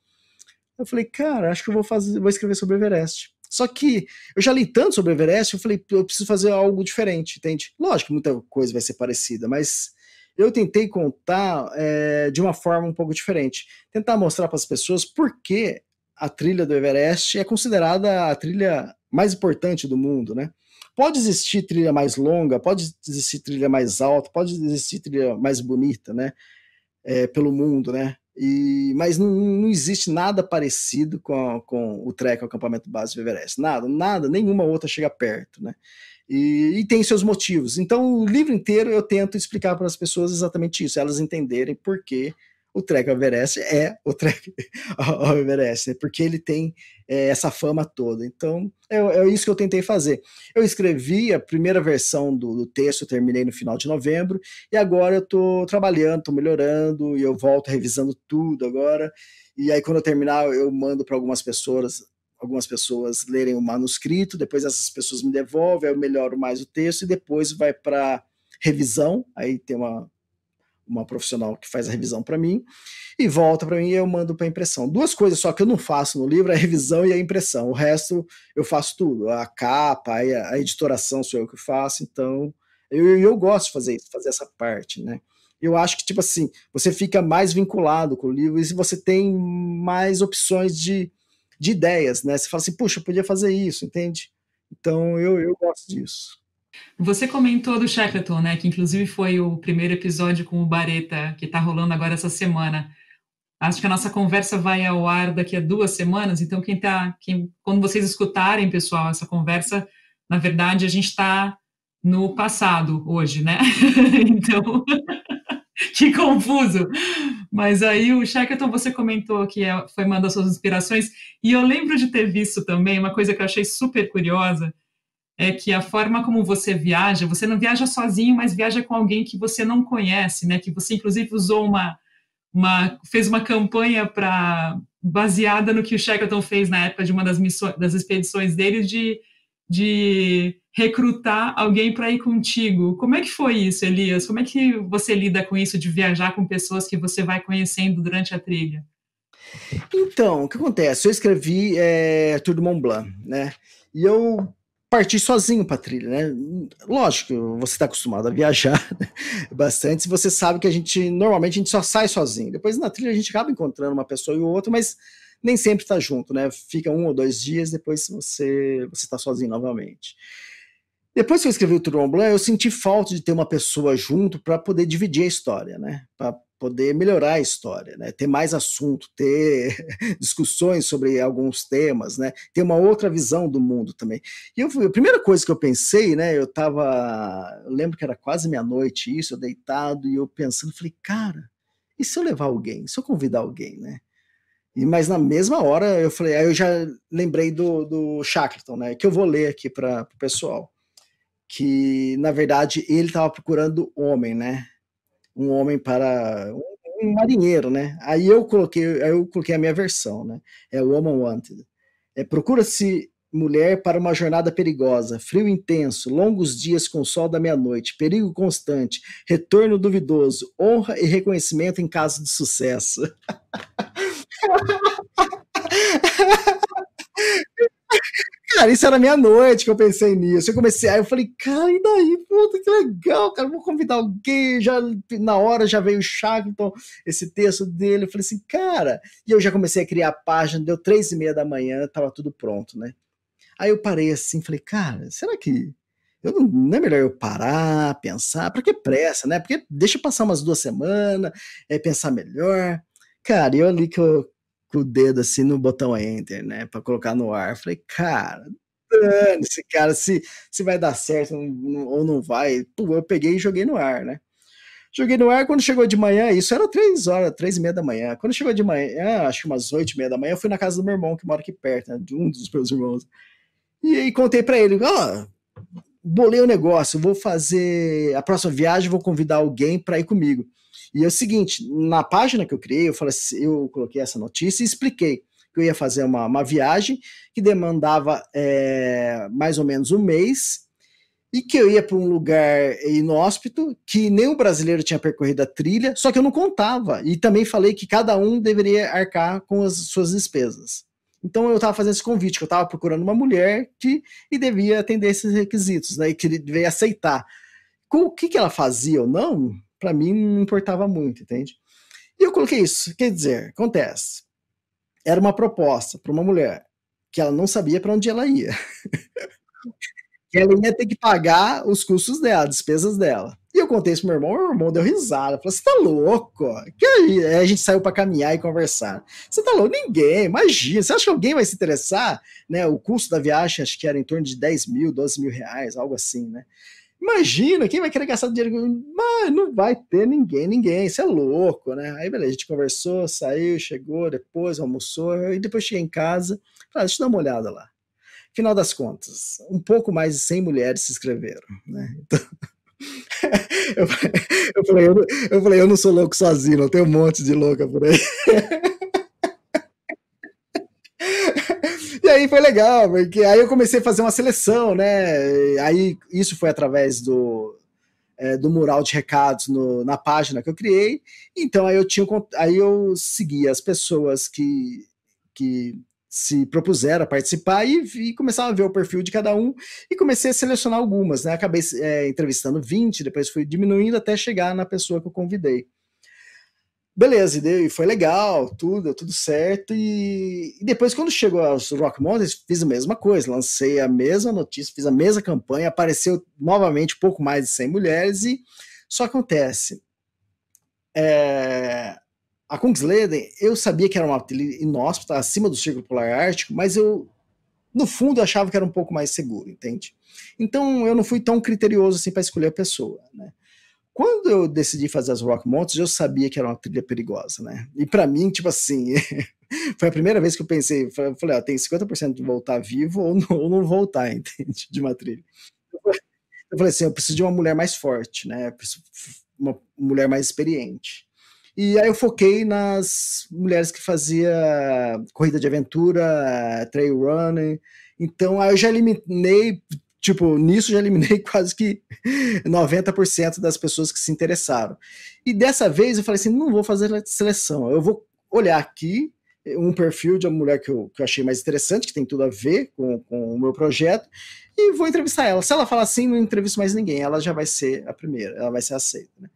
A: Eu falei, cara, acho que eu vou fazer, vou escrever sobre o Everest. Só que eu já li tanto sobre o Everest, eu falei, eu preciso fazer algo diferente, entende? Lógico, muita coisa vai ser parecida, mas eu tentei contar é, de uma forma um pouco diferente, tentar mostrar para as pessoas por que a trilha do Everest é considerada a trilha mais importante do mundo, né? Pode existir trilha mais longa, pode existir trilha mais alta, pode existir trilha mais bonita, né? É, pelo mundo, né? E, mas não, não existe nada parecido com, com o trek, o acampamento base do Everest. Nada, nada, nenhuma outra chega perto, né? E, e, tem seus motivos. Então, o livro inteiro eu tento explicar para as pessoas exatamente isso, elas entenderem por que o Trek ao Everest é o Trek ao Everest, né? porque ele tem é, essa fama toda. Então, é, é, isso que eu tentei fazer. Eu escrevi a primeira versão do, do texto, terminei no final de novembro, e agora eu estou trabalhando, estou melhorando, e eu volto revisando tudo agora. E aí, quando eu terminar, eu mando para algumas pessoas algumas pessoas lerem o manuscrito, depois essas pessoas me devolvem, eu melhoro mais o texto e depois vai para revisão, aí tem uma uma profissional que faz a revisão para mim, e volta para mim e eu mando para impressão. Duas coisas só que eu não faço no livro, a revisão e a impressão. O resto eu faço tudo, a capa, a editoração sou eu que faço, então eu, eu gosto de fazer isso, fazer essa parte, né? Eu acho que, tipo assim, você fica mais vinculado com o livro e você tem mais opções de, de ideias, né? Você fala assim, puxa, eu podia fazer isso, entende? Então eu, eu gosto disso.
B: Você comentou do Shackleton, né, que inclusive foi o primeiro episódio com o Bareta, que está rolando agora essa semana. Acho que a nossa conversa vai ao ar daqui a duas semanas, então quem tá, quem, quando vocês escutarem, pessoal, essa conversa, na verdade a gente está no passado hoje, né? então, que confuso. Mas aí o Shackleton, você comentou que é, foi uma das suas inspirações, e eu lembro de ter visto também uma coisa que eu achei super curiosa, é que a forma como você viaja, você não viaja sozinho, mas viaja com alguém que você não conhece, né? Que você inclusive usou uma, uma fez uma campanha para baseada no que o Shackleton fez na época de uma das missões, das expedições dele de, de recrutar alguém para ir contigo. Como é que foi isso, Elias? Como é que você lida com isso de viajar com pessoas que você vai conhecendo durante a trilha?
A: Então, o que acontece? Eu escrevi é, eh, Tour do Mont Blanc, né? E eu partir sozinho para trilha, né? Lógico, você está acostumado a viajar né? bastante, você sabe que a gente normalmente a gente só sai sozinho. Depois na trilha a gente acaba encontrando uma pessoa e outra, mas nem sempre está junto, né? Fica um ou dois dias, depois você você está sozinho novamente. Depois que eu escrevi o Tour Blanc, eu senti falta de ter uma pessoa junto para poder dividir a história, né? poder melhorar a história, né? ter mais assunto, ter discussões sobre alguns temas, né? ter uma outra visão do mundo também. E eu, a primeira coisa que eu pensei, né? eu estava, lembro que era quase meia-noite isso, eu deitado e eu pensando, falei, cara, e se eu levar alguém, se eu convidar alguém, né? E, mas na mesma hora eu falei, aí eu já lembrei do, do Shackleton, né? Que eu vou ler aqui para o pessoal. Que, na verdade, ele estava procurando homem, né? um homem para um marinheiro, né? Aí eu coloquei, aí eu coloquei a minha versão, né? É Woman Wanted. É procura-se mulher para uma jornada perigosa, frio intenso, longos dias com o sol da meia-noite, perigo constante, retorno duvidoso, honra e reconhecimento em caso de sucesso. Cara, isso era meia-noite que eu pensei nisso. Eu comecei, aí eu falei, cara, e daí? Puta, que legal, cara, vou convidar alguém. Já, na hora já veio o Shackleton, então, esse texto dele. Eu falei assim, cara. E eu já comecei a criar a página, deu três e meia da manhã, tava tudo pronto, né? Aí eu parei assim, falei, cara, será que eu não, não, é melhor eu parar, pensar, para que pressa, né? Porque deixa passar umas duas semanas, é, pensar melhor. Cara, eu ali que eu com o dedo assim no botão enter, né, para colocar no ar. falei, cara, esse cara, se, se vai dar certo ou não vai. Pô, eu peguei e joguei no ar, né? Joguei no ar quando chegou de manhã, isso era três horas, três e meia da manhã. Quando chegou de manhã, acho que umas oito e meia da manhã, eu fui na casa do meu irmão, que mora aqui perto, né, de um dos meus irmãos. E aí contei para ele, ó, oh, bolei o um negócio, vou fazer a próxima viagem, vou convidar alguém para ir comigo. E é o seguinte, na página que eu criei, eu, falei, eu coloquei essa notícia e expliquei que eu ia fazer uma, uma viagem que demandava é, mais ou menos um mês e que eu ia para um lugar inóspito, que nenhum brasileiro tinha percorrido a trilha, só que eu não contava. E também falei que cada um deveria arcar com as suas despesas. Então eu estava fazendo esse convite, que eu estava procurando uma mulher que e devia atender esses requisitos, né, e que devia aceitar. Com o que, que ela fazia ou não, para mim não importava muito, entende? E eu coloquei isso. Quer dizer, acontece. Era uma proposta para uma mulher que ela não sabia para onde ela ia. que ela ia ter que pagar os custos dela, despesas dela. E eu contei isso pro meu irmão, meu irmão deu risada. Falou: você tá louco? Que é aí a gente saiu para caminhar e conversar. Você tá louco? Ninguém, imagina. Você acha que alguém vai se interessar? Né, o custo da viagem acho que era em torno de 10 mil, 12 mil reais, algo assim, né? Imagina, quem vai querer gastar dinheiro? Mas não vai ter ninguém, ninguém, isso é louco, né? Aí beleza, a gente conversou, saiu, chegou, depois almoçou, e depois cheguei em casa, falei, ah, deixa eu dar uma olhada lá. Final das contas, um pouco mais de 100 mulheres se inscreveram, né? Então, eu, falei, eu, falei, eu, eu falei, eu não sou louco sozinho, não tem um monte de louca por aí. aí foi legal, porque aí eu comecei a fazer uma seleção, né? Aí isso foi através do, é, do mural de recados no, na página que eu criei. Então aí eu tinha aí eu seguia as pessoas que, que se propuseram a participar e, e começava a ver o perfil de cada um e comecei a selecionar algumas, né? Acabei é, entrevistando 20, depois fui diminuindo até chegar na pessoa que eu convidei beleza, e foi legal, tudo, tudo certo. E, e, depois, quando chegou aos Rock Mountains, fiz a mesma coisa, lancei a mesma notícia, fiz a mesma campanha, apareceu novamente pouco mais de 100 mulheres, e só acontece. É, a Kungsleden, eu sabia que era uma trilha inóspita, acima do Círculo Polar Ártico, mas eu, no fundo, achava que era um pouco mais seguro, entende? Então, eu não fui tão criterioso assim para escolher a pessoa, né? Quando eu decidi fazer as Rock Mountains, eu sabia que era uma trilha perigosa, né? E para mim, tipo assim, foi a primeira vez que eu pensei, eu falei, ó, ah, tem 50% de voltar vivo ou não, ou não voltar, entende? De uma trilha. Eu falei assim, eu preciso de uma mulher mais forte, né? uma mulher mais experiente. E aí eu foquei nas mulheres que fazia corrida de aventura, trail running. Então aí eu já eliminei Tipo, nisso já eliminei quase que 90% das pessoas que se interessaram. E dessa vez eu falei assim: não vou fazer seleção, eu vou olhar aqui um perfil de uma mulher que eu, que eu achei mais interessante, que tem tudo a ver com, com o meu projeto, e vou entrevistar ela. Se ela falar assim, não entrevisto mais ninguém, ela já vai ser a primeira, ela vai ser aceita. Né?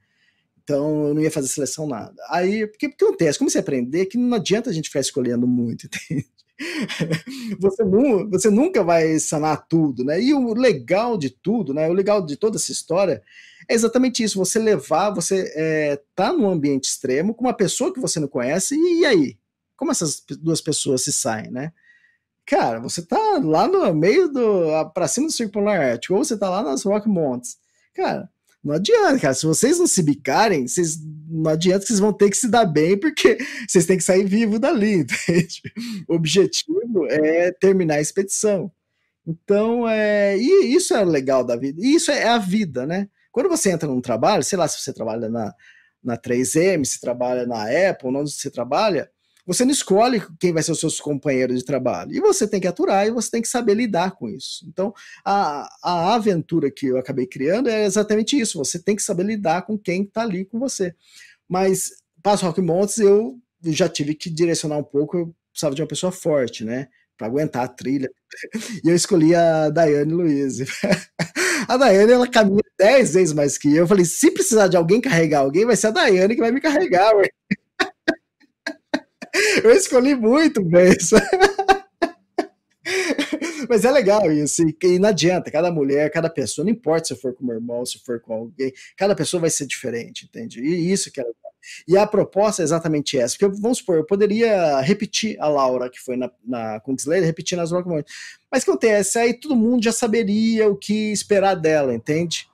A: Então eu não ia fazer seleção nada. Aí, porque, porque acontece, Como você aprender que não adianta a gente ficar escolhendo muito, entende? você, nu, você nunca vai sanar tudo, né? E o legal de tudo, né? O legal de toda essa história é exatamente isso: você levar, você é, tá num ambiente extremo com uma pessoa que você não conhece, e, e aí? Como essas duas pessoas se saem, né? Cara, você tá lá no meio do. para cima do Circular Ártico, ou você tá lá nas Rock Mountains. Cara, não adianta, cara. Se vocês não se bicarem, vocês não adianta que vocês vão ter que se dar bem, porque vocês têm que sair vivo dali, entende? O objetivo é terminar a expedição. Então, é, e isso é legal da vida. E isso é, é a vida, né? Quando você entra num trabalho, sei lá se você trabalha na, na 3M, se trabalha na Apple, onde você trabalha, você não escolhe quem vai ser os seus companheiros de trabalho. E você tem que aturar e você tem que saber lidar com isso. Então, a, a aventura que eu acabei criando é exatamente isso. Você tem que saber lidar com quem está ali com você. Mas, Passo Rock Montes, eu já tive que direcionar um pouco. Eu precisava de uma pessoa forte, né? Para aguentar a trilha. E eu escolhi a Daiane Luiz. A Daiane, ela caminha dez vezes mais que eu. Eu falei, se precisar de alguém carregar alguém, vai ser a Daiane que vai me carregar, ué. Eu escolhi muito bem isso. Mas é legal isso, e não adianta, cada mulher, cada pessoa, não importa se for com o meu irmão, se for com alguém, cada pessoa vai ser diferente, entende? E isso que é legal. E a proposta é exatamente essa, porque vamos supor, eu poderia repetir a Laura, que foi na, na Kingslayer, repetir nas Rockmon, mas o que acontece? Aí todo mundo já saberia o que esperar dela, entende?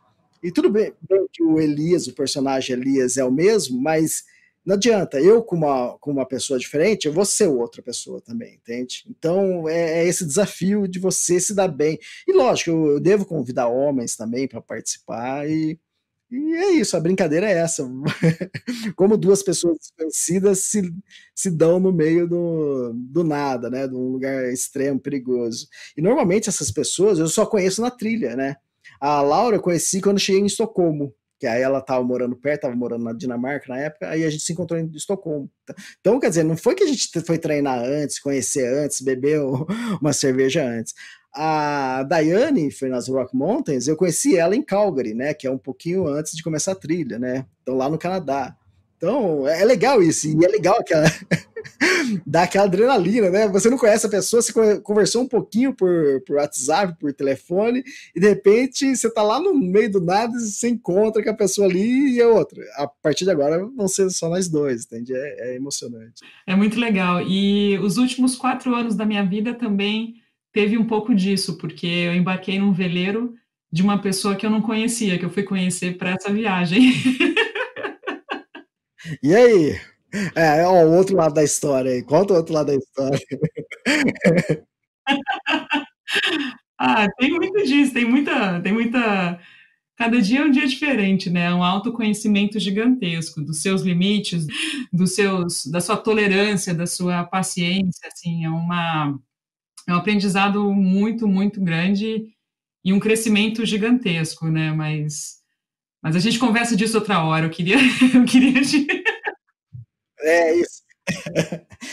A: E tudo bem, bem que o Elias, o personagem Elias é o mesmo, mas não adianta, eu com uma, com uma pessoa diferente, eu vou ser outra pessoa também, entende? Então é, é esse desafio de você se dar bem. E lógico, eu, eu devo convidar homens também para participar e, e é isso, a brincadeira é essa. Como duas pessoas desconhecidas se, se dão no meio do, do nada, né? De um lugar extremo, perigoso. E normalmente essas pessoas eu só conheço na trilha, né? A Laura eu conheci quando cheguei em Estocolmo que aí ela estava morando perto, estava morando na Dinamarca na época, aí a gente se encontrou em Estocolmo. Então, quer dizer, não foi que a gente foi treinar antes, conhecer antes, beber uma cerveja antes. A Daiane foi nas Rock Mountains, eu conheci ela em Calgary, né, que é um pouquinho antes de começar a trilha, né, então lá no Canadá. Então, é, é legal isso, e é legal aquela. dá aquela adrenalina, né? Você não conhece a pessoa, você conversou um pouquinho por, por WhatsApp, por telefone, e de repente você tá lá no meio do nada e você encontra com a pessoa ali e é outra. A partir de agora vão ser só nós dois, entende? É, é emocionante.
B: É muito legal. E os últimos quatro anos da minha vida também teve um pouco disso, porque eu embarquei num veleiro de uma pessoa que eu não conhecia, que eu fui conhecer para essa viagem.
A: E aí? É, ó, o outro lado da história aí. Conta o outro lado da história.
B: ah, tem muito disso, tem muita, tem muita. Cada dia é um dia diferente, né? É um autoconhecimento gigantesco dos seus limites, dos seus, da sua tolerância, da sua paciência, assim, é uma é um aprendizado muito, muito grande e um crescimento gigantesco, né? Mas mas a gente conversa disso outra hora. Eu queria. Eu queria
A: É isso.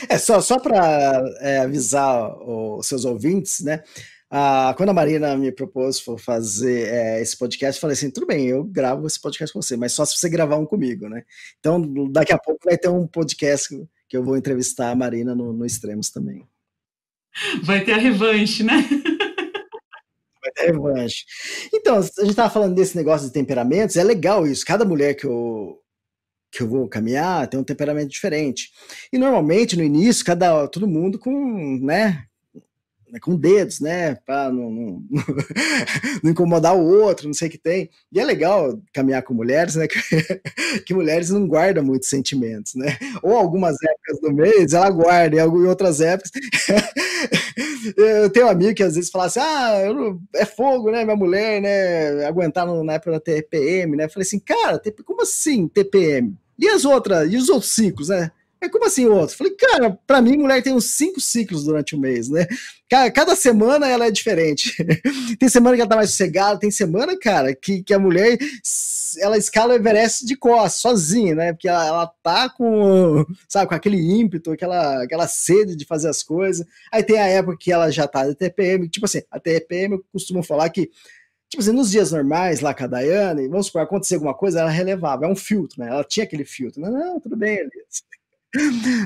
A: É só, só para é, avisar os seus ouvintes, né? Ah, quando a Marina me propôs fazer é, esse podcast, eu falei assim: tudo bem, eu gravo esse podcast com você, mas só se você gravar um comigo, né? Então, daqui a pouco vai ter um podcast que eu vou entrevistar a Marina no, no Extremos também.
B: Vai ter a revanche, né?
A: revanche. Então, a gente estava falando desse negócio de temperamentos, é legal isso. Cada mulher que eu, que eu vou caminhar tem um temperamento diferente. E normalmente, no início, cada todo mundo com, né, né, com dedos, né? Para não, não, não, incomodar o outro, não sei o que tem. E é legal caminhar com mulheres, né? que mulheres não guardam muitos sentimentos, né? Ou algumas épocas do mês ela guarda, e em outras épocas. eu tenho um amigo que às vezes fala assim: ah, não... é fogo, né? Minha mulher, né? Aguentar na época da TPM, né? Eu falei assim, cara, como assim TPM? E as outras, e os outros ciclos, né? É como assim o outro? Falei, cara, para mim, mulher tem uns cinco ciclos durante o mês, né? Cada semana ela é diferente. tem semana que ela tá mais sossegada, tem semana, cara, que, que a mulher ela escala o Everest de costas, sozinha, né? Porque ela, ela tá com, sabe, com aquele ímpeto, aquela, aquela sede de fazer as coisas. Aí tem a época que ela já tá de TPM, tipo assim, a TPM eu costumo falar que Tipo assim, nos dias normais lá com a Dayane, vamos supor, acontecer alguma coisa, ela relevava, é um filtro, né? Ela tinha aquele filtro. Não, não, tudo bem, Elias.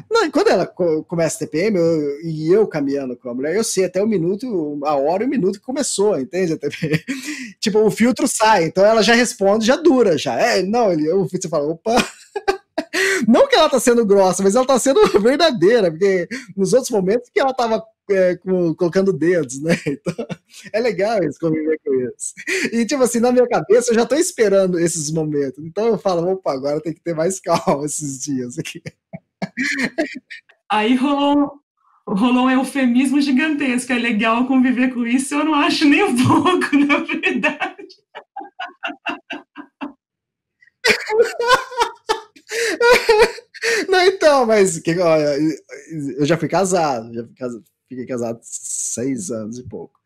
A: Não, quando ela começa a TPM, eu, e eu caminhando com a mulher, eu sei até o minuto, a hora e o minuto que começou, entende? A TPM. tipo, o filtro sai, então ela já responde, já dura, já. É, não, ele, eu, você fala, opa. Não que ela tá sendo grossa, mas ela tá sendo verdadeira, porque nos outros momentos que ela tava é, com, colocando dedos, né? Então, é legal isso, conviver com isso. E, tipo assim, na minha cabeça, eu já tô esperando esses momentos. Então eu falo, opa, agora tem que ter mais calma esses dias aqui.
B: Aí rolou, rolou um eufemismo gigantesco. É legal conviver com isso, eu não acho nem um pouco, na verdade.
A: Não, então, mas que, olha, eu já fui casado, já fui casado, fiquei casado seis anos e pouco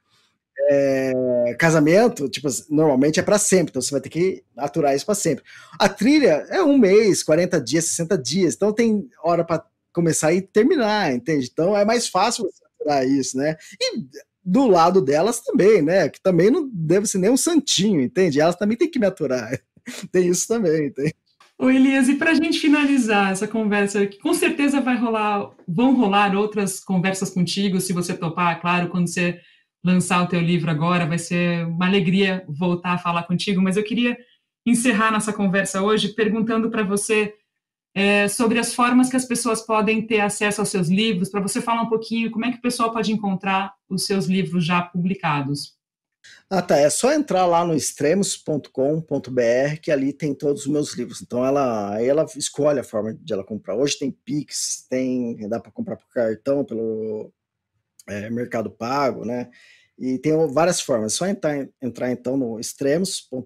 A: é, casamento, tipo, normalmente é para sempre, então você vai ter que aturar isso para sempre. A trilha é um mês, 40 dias, 60 dias, então tem hora para começar e terminar, entende? Então é mais fácil você aturar isso, né? E do lado delas também, né? Que também não deve ser nem um santinho, entende? Elas também têm que me aturar. tem isso também, entende?
B: Ô Elias, e para a gente finalizar essa conversa, que com certeza vai rolar, vão rolar outras conversas contigo, se você topar, claro, quando você lançar o teu livro agora, vai ser uma alegria voltar a falar contigo, mas eu queria encerrar nossa conversa hoje perguntando para você é, sobre as formas que as pessoas podem ter acesso aos seus livros, para você falar um pouquinho como é que o pessoal pode encontrar os seus livros já publicados.
A: Ah, tá. É só entrar lá no extremos.com.br, que ali tem todos os meus livros. Então ela, ela escolhe a forma de ela comprar. Hoje tem Pix, tem, dá para comprar por cartão, pelo é, Mercado Pago, né? E tem várias formas. É só entrar, entrar então no extremos.com.br,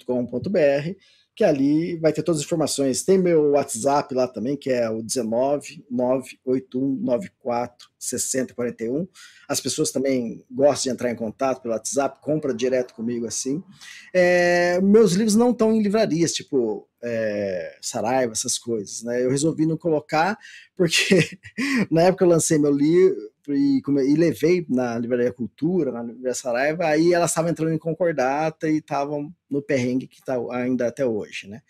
A: que ali vai ter todas as informações. Tem meu WhatsApp lá também, que é o 19 As pessoas também gostam de entrar em contato pelo WhatsApp, compra direto comigo assim. É, meus livros não estão em livrarias, tipo é, Saraiva, essas coisas. Né? Eu resolvi não colocar, porque na época eu lancei meu livro e, e, levei na Livraria Cultura, na Livraria Saraiva, aí elas estavam entrando em concordata e estavam no perrengue que está ainda até hoje, né?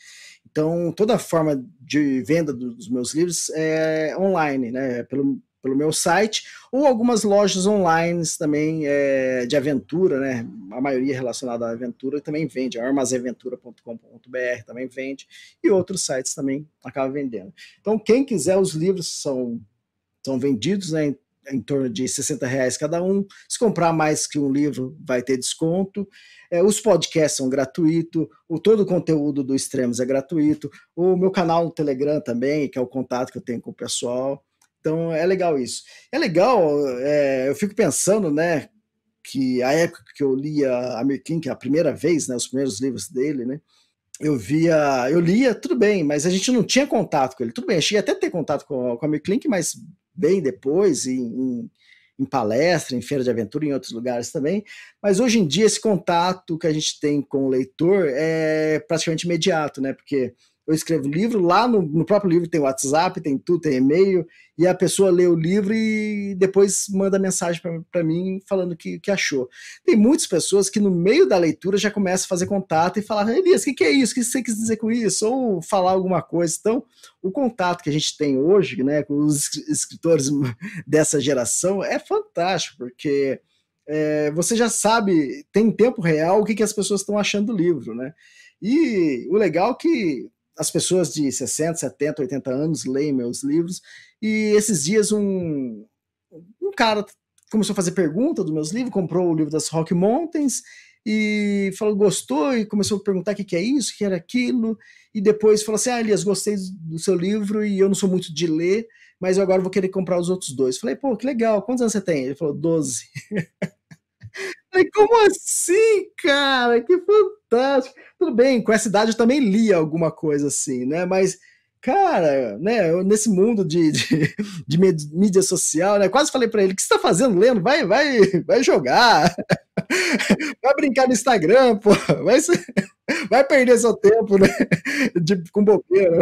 A: Então, toda forma de venda dos meus livros é online, né? É pelo, pelo meu site, ou algumas lojas online também é, de aventura, né? A maioria relacionada à aventura também vende, armazaventura.com.br também vende, e outros sites também acabam vendendo. Então, quem quiser, os livros são, são vendidos né, em em torno de 60 reais cada um. Se comprar mais que um livro, vai ter desconto. É, os podcasts são gratuitos, o, todo o conteúdo do Extremos é gratuito. O meu canal no Telegram também, que é o contato que eu tenho com o pessoal. Então é legal isso. É legal, é, eu fico pensando, né? Que a época que eu lia Amir Klink, é a primeira vez, né, os primeiros livros dele, né? eu via, eu lia, tudo bem, mas a gente não tinha contato com ele. Tudo bem, achei até ter contato com, com a Amir mas bem depois, em, em, em palestra, em feira de aventura, em outros lugares também. Mas hoje em dia, esse contato que a gente tem com o leitor é praticamente imediato, né? Porque eu escrevo livro, lá no, no, próprio livro tem WhatsApp, tem tudo, tem e-mail, e a pessoa lê o livro e depois manda mensagem para mim falando o que, que achou. Tem muitas pessoas que no meio da leitura já começam a fazer contato e falar, Elias, o que, que é isso? O que você quis dizer com isso? Ou falar alguma coisa. Então, o contato que a gente tem hoje né, com os escritores dessa geração é fantástico, porque... É, você já sabe, tem tempo real, o que, que as pessoas estão achando do livro, né? E o legal é que as pessoas de 60, 70, 80 anos leem meus livros. E esses dias um, um cara começou a fazer pergunta dos meus livros, comprou o livro das Rock Mountains e falou, gostou, e começou a perguntar o que, que é isso, o que era aquilo, e depois falou assim, ah, Elias, gostei do seu livro e eu não sou muito de ler, mas eu agora vou querer comprar os outros dois. Falei, pô, que legal, quantos anos você tem? Ele falou, 12. Falei, como assim, cara? Que fantástico! fantástico. Tudo bem, com essa idade eu também lia alguma coisa assim, né? Mas, cara, né, nesse mundo de, de, de, mídia social, né? Quase falei para ele: o que você está fazendo lendo? Vai, vai, vai jogar. Vai brincar no Instagram, pô. Vai, vai perder seu tempo, né? De, com bobeira.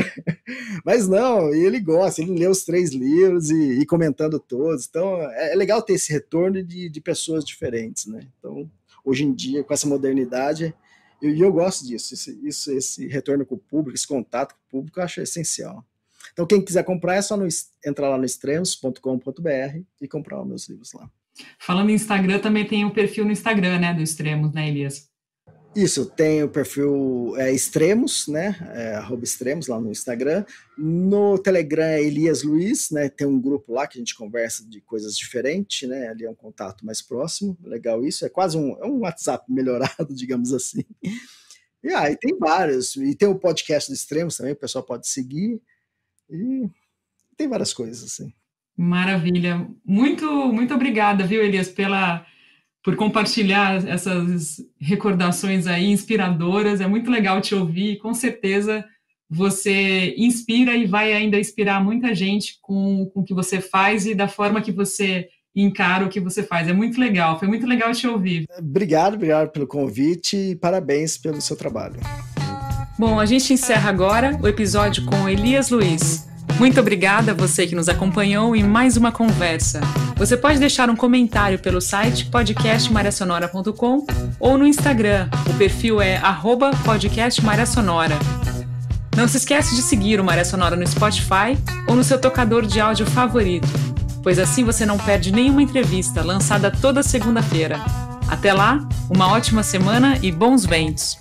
A: Mas não, ele gosta, ele lê os três livros e, e comentando todos. Então, é, é, legal ter esse retorno de, de pessoas diferentes, né? Então, hoje em dia, com essa modernidade, e eu, eu, gosto disso, esse, isso, esse retorno com o público, esse contato com o público, eu acho essencial. Então, quem quiser comprar, é só no, entrar lá no extremos.com.br e comprar os meus livros lá.
B: Falando em Instagram, também tem um perfil no Instagram, né, do Extremos, né, Elias?
A: Isso, tem o perfil é, Extremos, né? É, arroba Extremos lá no Instagram. No Telegram é Elias Luiz, né? Tem um grupo lá que a gente conversa de coisas diferentes, né? Ali é um contato mais próximo. Legal isso. É quase um, é um WhatsApp melhorado, digamos assim. E aí ah, tem vários. E tem o podcast do Extremos também, o pessoal pode seguir. E tem várias coisas, assim.
B: Maravilha. Muito, muito obrigada, viu, Elias, pela por compartilhar essas recordações aí inspiradoras. É muito legal te ouvir. Com certeza você inspira e vai ainda inspirar muita gente com, com o que você faz e da forma que você encara o que você faz. É muito legal. Foi muito legal te ouvir.
A: Obrigado, obrigado pelo convite e parabéns pelo seu trabalho.
B: Bom, a gente encerra agora o episódio com Elias Luiz. Muito obrigada a você que nos acompanhou em mais uma conversa. Você pode deixar um comentário pelo site podcastmariasonora.com ou no Instagram. O perfil é podcastmariasonora. Não se esquece de seguir o Maria Sonora no Spotify ou no seu tocador de áudio favorito, pois assim você não perde nenhuma entrevista lançada toda segunda-feira. Até lá, uma ótima semana e bons ventos!